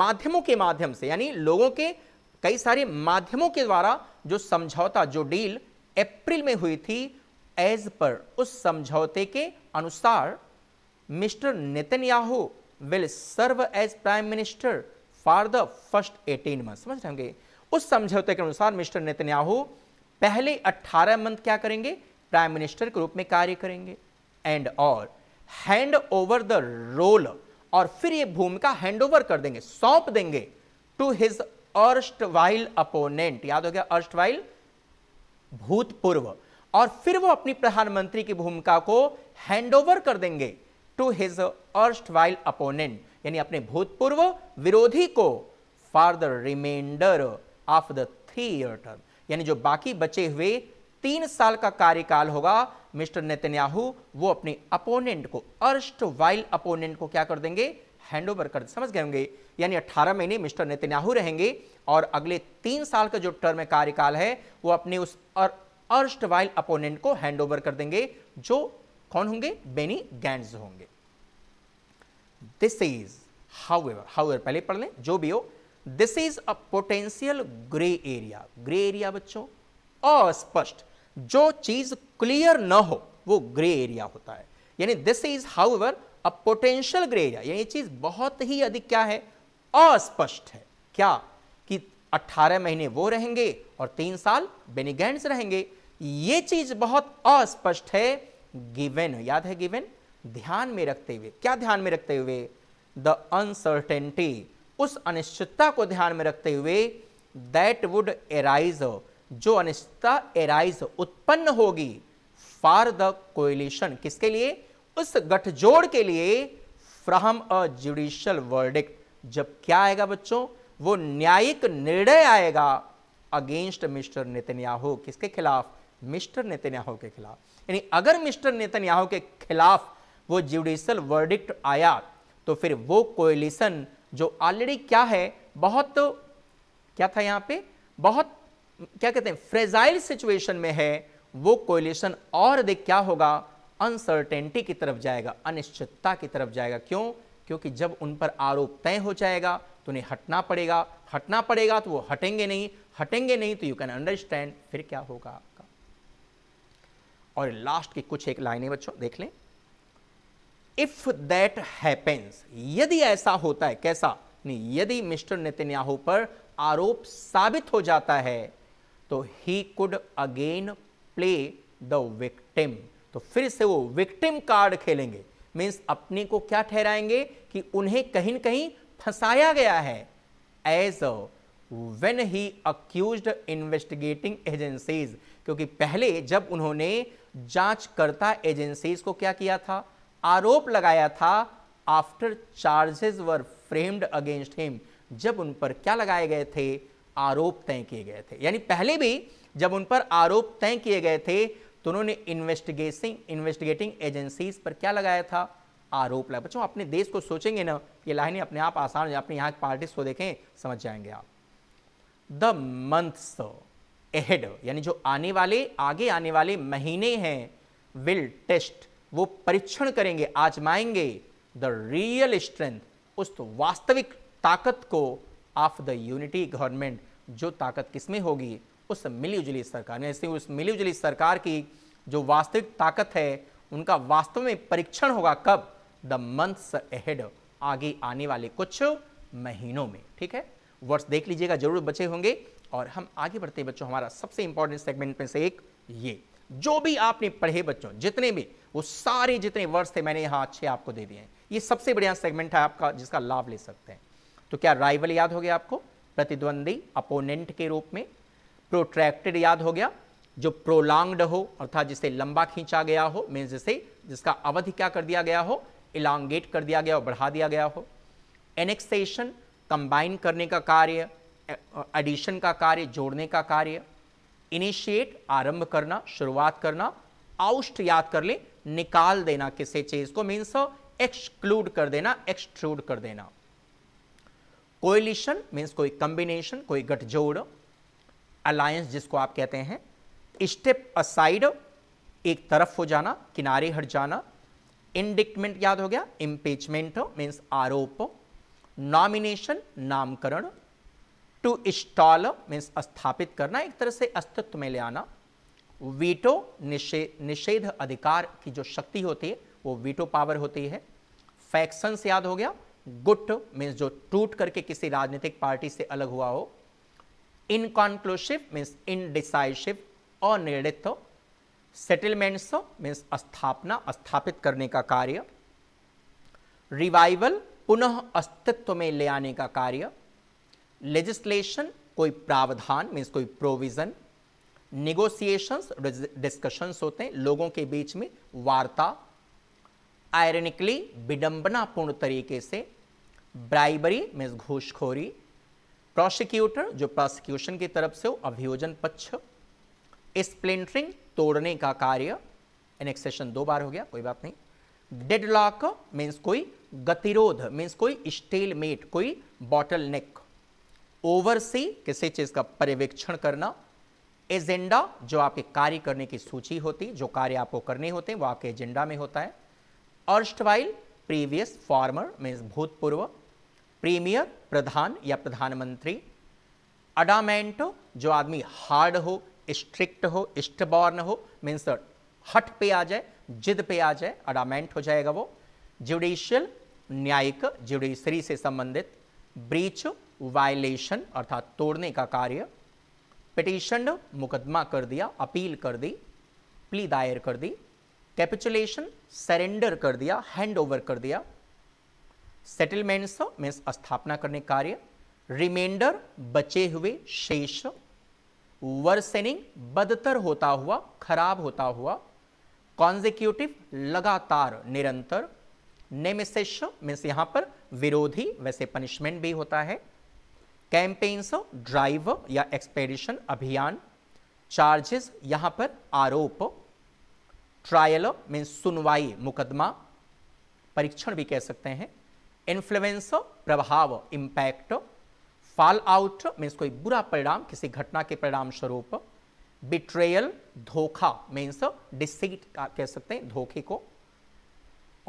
माध्यमों के माध्यम से यानी लोगों के कई सारे माध्यमों के द्वारा जो समझौता जो डील अप्रैल में हुई थी एज पर उस समझौते के अनुसार Mr Netanyahu will serve as prime minister for the first eighteen month समझ रहे उस समझौते के अनुसार मिस्टर नेतन्याहू पहले 18 मंथ क्या करेंगे प्राइम मिनिस्टर के रूप में कार्य करेंगे एंड और हैंड ओवर द रोल और फिर ये भूमिका हैंड ओवर कर देंगे सौंप देंगे to his erstwhile opponent याद हो गया अर्स्ट वाइल भूतपूर्व और फिर वो अपनी प्रधानमंत्री की भूमिका को हैंड ओवर कर देंगे to his erstwhile opponent यानी अपने भूतपूर्व विरोधी को for the remainder of the three year term यानी जो बाकी बचे हुए तीन साल का कार्यकाल होगा मिस्टर नेतन्याहू वो अपने अपोनेंट को अर्स्ट वाइल अपोनेंट को क्या कर देंगे हैंड ओवर कर समझ गए होंगे यानी 18 महीने मिस्टर नेतन्याहू रहेंगे और अगले तीन साल का जो टर्म कार्यकाल है वो अपने उस अर, अर्स्ट वाइल अपोनेंट को हैंड ओवर कर देंगे जो कौन होंगे बेनी गैंड होंगे दिस इज however however पहले पढ़ लें जो भी हो this is a potential grey area grey area बच्चों अस्पष्ट जो चीज क्लियर न हो वो ग्रे एरिया होता है यानी this is however a potential grey area यानी चीज बहुत ही अधिक क्या है अस्पष्ट है क्या कि 18 महीने वो रहेंगे और तीन साल बेनिगेंट्स रहेंगे ये चीज बहुत अस्पष्ट है गिवेन याद है गिवेन ध्यान में रखते हुए क्या ध्यान में रखते हुए द अनसर्टेनिटी उस अनिश्चितता को ध्यान में रखते हुए दैट वुड एराइज जो अनिश्चितता एराइज उत्पन्न होगी फॉर द कोलिशन किसके लिए उस गठजोड़ के लिए फ्रॉम अ जुडिशियल वर्डिक्ट जब क्या आएगा बच्चों वो न्यायिक निर्णय आएगा अगेंस्ट मिस्टर नेतन्याहू किसके खिलाफ मिस्टर नेतन्याहू के खिलाफ यानी अगर मिस्टर नेतन्याहू के खिलाफ वो जुडिशल वर्डिक्ट आया तो फिर वो कोयलिसन जो ऑलरेडी क्या है बहुत क्या था यहाँ पे बहुत क्या कहते हैं फ्रेजाइल सिचुएशन में है वो कोयलिशन और अधिक क्या होगा अनसर्टेनिटी की तरफ जाएगा अनिश्चितता की तरफ जाएगा क्यों क्योंकि जब उन पर आरोप तय हो जाएगा तो उन्हें हटना पड़ेगा हटना पड़ेगा तो वो हटेंगे नहीं हटेंगे नहीं तो यू कैन अंडरस्टैंड फिर क्या होगा आपका और लास्ट की कुछ एक लाइनें बच्चों देख लें इफ दैट हैपेंस यदि ऐसा होता है कैसा नहीं यदि मिस्टर नितिन्याहू पर आरोप साबित हो जाता है तो he could again play the victim तो फिर से वो विक्टिम कार्ड खेलेंगे मीन्स अपने को क्या ठहराएंगे कि उन्हें कहीं कहीं फंसाया गया है as a when he accuse investigating agencies क्योंकि पहले जब उन्होंने जांचकर्ता एजेंसीज को क्या किया था आरोप लगाया था after charges were framed against him जब उन पर क्या लगाए गए थे आरोप तय किए गए थे यानी पहले भी जब उन पर आरोप तय किए गए थे तो उन्होंने इन्वेस्टिगेशन इन्वेस्टिगेटिंग एजेंसीज पर क्या लगाया था आरोप लगाया बच्चों अपने देश को सोचेंगे ना ये लाइने अपने आप आसान अपने यहाँ पार्टी को देखें समझ जाएंगे आप द मंथ्स एहेड यानी जो आने वाले आगे आने वाले महीने हैं विल टेस्ट वो परीक्षण करेंगे आजमाएंगे द रियल स्ट्रेंथ उस तो वास्तविक ताकत को ऑफ द यूनिटी गवर्नमेंट जो ताकत किसमें होगी उस मिली सरकार में इसलिए उस मिली सरकार की जो वास्तविक ताकत है उनका वास्तव में परीक्षण होगा कब द मंथ्स एहेड आगे आने वाले कुछ महीनों में ठीक है वर्ड्स देख लीजिएगा जरूर बचे होंगे और हम आगे बढ़ते बच्चों हमारा सबसे इंपॉर्टेंट सेगमेंट में से एक ये जो भी आपने पढ़े बच्चों जितने भी वो सारे जितने वर्ड्स थे मैंने यहाँ अच्छे आपको दे दिए हैं ये सबसे बढ़िया सेगमेंट है आपका जिसका लाभ ले सकते हैं तो क्या राइवल याद हो गया आपको प्रतिद्वंदी अपोनेंट के रूप में प्रोट्रैक्टेड याद हो गया जो प्रोलांग्ड हो अर्थात जिसे लंबा खींचा गया हो मीन जिसे जिसका अवधि क्या कर दिया गया हो इलांगेट कर दिया गया हो बढ़ा दिया गया हो एनेक्सेशन कंबाइन करने का कार्य एडिशन का कार्य जोड़ने का कार्य इनिशिएट आरंभ करना शुरुआत करना आउस्ट याद कर ले निकाल देना किसी चीज को मीन्स एक्सक्लूड तो कर देना एक्सट्रूड कर देना कोयलिशन मीन्स कोई कॉम्बिनेशन कोई गठजोड़ अलायंस जिसको आप कहते हैं स्टेप असाइड एक तरफ हो जाना किनारे हट जाना इंडिकमेंट याद हो गया इम्पीचमेंट मीन्स आरोप नॉमिनेशन नामकरण टू स्टॉल मीन्स स्थापित करना एक तरह से अस्तित्व में ले आना वीटो निषेध अधिकार की जो शक्ति होती है वो वीटो पावर होती है फैक्शन से याद हो गया गुट मीन्स जो टूट करके किसी राजनीतिक पार्टी से अलग हुआ हो इनकॉन्क्लूसिव मीन्स इनडिसाइसिव अनिर्णित सेटलमेंट्स मीन्स स्थापना स्थापित करने का कार्य रिवाइवल पुनः अस्तित्व में ले आने का कार्य लेजिस्लेशन कोई प्रावधान मीन्स कोई प्रोविज़न निगोसिएशंस डिस्कशंस होते हैं लोगों के बीच में वार्ता आयरनिकली विडंबनापूर्ण तरीके से ब्राइबरी मीन्स घूसखोरी प्रोसिक्यूटर जो प्रोसिक्यूशन की तरफ से हो अभियोजन पक्ष स्प्लिंटरिंग तोड़ने का कार्य एनेक्सेशन दो बार हो गया कोई बात नहीं डेडलॉक मीन्स कोई गतिरोध मीन्स कोई स्टेलमेट कोई बॉटल नेक ओवरसी किसी चीज़ का पर्यवेक्षण करना एजेंडा जो आपके कार्य करने की सूची होती जो कार्य आपको करने होते हैं वो आपके एजेंडा में होता है अर्स्टवाइल प्रीवियस फॉर्मर मीन्स भूतपूर्व प्रीमियर प्रधान या प्रधानमंत्री अडामेंटो जो आदमी हार्ड हो स्ट्रिक्ट हो इष्टबॉर्न हो मीन्स हट पे आ जाए जिद पे आ जाए अडामेंट हो जाएगा वो जुडिशियल न्यायिक जुडिशरी से संबंधित ब्रीच वायलेशन अर्थात तोड़ने का कार्य पिटिशन मुकदमा कर दिया अपील कर दी प्ली दायर कर दी कैपिचुलेशन सरेंडर कर दिया हैंड ओवर कर दिया सेटलमेंट्स मीन्स स्थापना करने कार्य रिमाइंडर बचे हुए शेष वर्सेनिंग बदतर होता हुआ खराब होता हुआ कॉन्जिक्यूटिव लगातार निरंतर नेमिसेश मीन्स यहाँ पर विरोधी वैसे पनिशमेंट भी होता है कैंपेन्स ड्राइव या एक्सपेडिशन अभियान चार्जेस यहाँ पर आरोप ट्रायल मीन्स सुनवाई मुकदमा परीक्षण भी कह सकते हैं इन्फ्लुएंस प्रभाव इम्पैक्ट फॉल आउट मीन्स कोई बुरा परिणाम किसी घटना के परिणाम स्वरूप बिट्रेयल धोखा मीन्स डिसीट कह सकते हैं धोखे को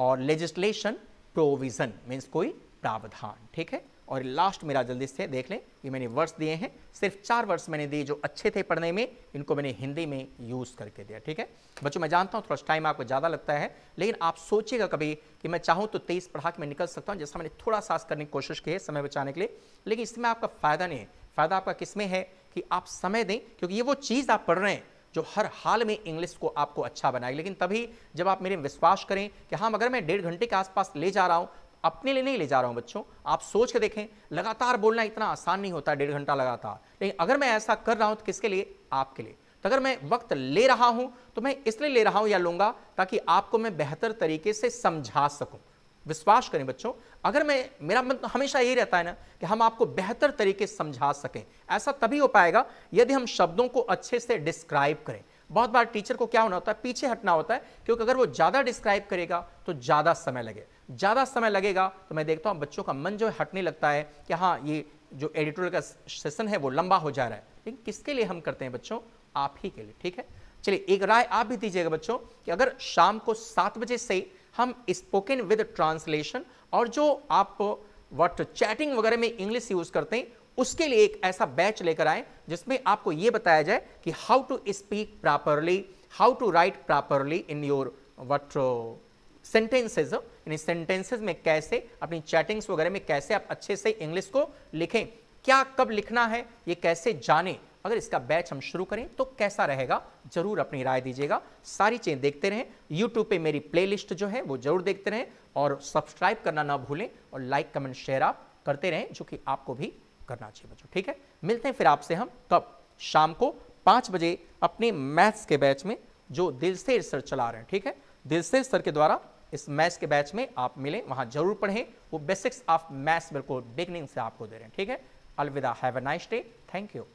और लेजिस्लेशन प्रोविजन मीन्स कोई प्रावधान ठीक है और लास्ट मेरा जल्दी से देख लें ये मैंने वर्ड्स दिए हैं सिर्फ चार वर्ड्स मैंने दिए जो अच्छे थे पढ़ने में इनको मैंने हिंदी में यूज़ करके दिया ठीक है बच्चों मैं जानता हूँ थोड़ा टाइम आपको ज़्यादा लगता है लेकिन आप सोचिएगा कभी कि मैं चाहूँ तो तेईस पढ़ा के मैं निकल सकता हूँ जैसा मैंने थोड़ा सास करने की कोशिश की है समय बचाने के लिए लेकिन इसमें आपका फ़ायदा नहीं है फ़ायदा आपका किस में है कि आप समय दें क्योंकि ये वो चीज़ आप पढ़ रहे हैं जो हर हाल में इंग्लिश को आपको अच्छा बनाएगी लेकिन तभी जब आप मेरे विश्वास करें कि हाँ अगर मैं डेढ़ घंटे के आसपास ले जा रहा हूँ अपने लिए नहीं ले जा रहा हूं बच्चों आप सोच के देखें लगातार बोलना इतना आसान नहीं होता डेढ़ घंटा लगातार लेकिन अगर मैं ऐसा कर रहा हूं तो किसके लिए आपके लिए तो अगर मैं वक्त ले रहा हूं तो मैं इसलिए ले रहा हूं या लूंगा ताकि आपको मैं बेहतर तरीके से समझा सकूं विश्वास करें बच्चों अगर मैं मेरा मन तो हमेशा यही रहता है ना कि हम आपको बेहतर तरीके से समझा सकें ऐसा तभी हो पाएगा यदि हम शब्दों को अच्छे से डिस्क्राइब करें बहुत बार टीचर को क्या होना होता है पीछे हटना होता है क्योंकि अगर वो ज़्यादा डिस्क्राइब करेगा तो ज़्यादा समय लगे ज़्यादा समय लगेगा तो मैं देखता हूँ बच्चों का मन जो है हटने लगता है कि हाँ ये जो एडिटोरियल का सेशन है वो लंबा हो जा रहा है लेकिन किसके लिए हम करते हैं बच्चों आप ही के लिए ठीक है चलिए एक राय आप भी दीजिएगा बच्चों कि अगर शाम को सात बजे से हम स्पोकन विद ट्रांसलेशन और जो आप वट चैटिंग वगैरह में इंग्लिश यूज़ करते हैं उसके लिए एक ऐसा बैच लेकर आए जिसमें आपको ये बताया जाए कि how to speak properly how to write properly in your what sentences यानी सेंटेंसेज में कैसे अपनी चैटिंग्स वगैरह में कैसे आप अच्छे से इंग्लिश को लिखें क्या कब लिखना है ये कैसे जाने अगर इसका बैच हम शुरू करें तो कैसा रहेगा जरूर अपनी राय दीजिएगा सारी चीज़ें देखते रहें यूट्यूब पे मेरी प्लेलिस्ट जो है वो जरूर देखते रहें और सब्सक्राइब करना ना भूलें और लाइक कमेंट शेयर आप करते रहें जो कि आपको भी करना चाहिए बच्चों ठीक है मिलते हैं फिर आपसे हम कब शाम को पाँच बजे अपने मैथ्स के बैच में जो दिल से सर चला रहे हैं ठीक है दिल से सर के द्वारा इस मैथ्स के बैच में आप मिलें वहाँ जरूर पढ़ें वो बेसिक्स ऑफ मैथ्स बिल्कुल बिगनिंग से आपको दे रहे हैं ठीक है अलविदा have a nice day thank you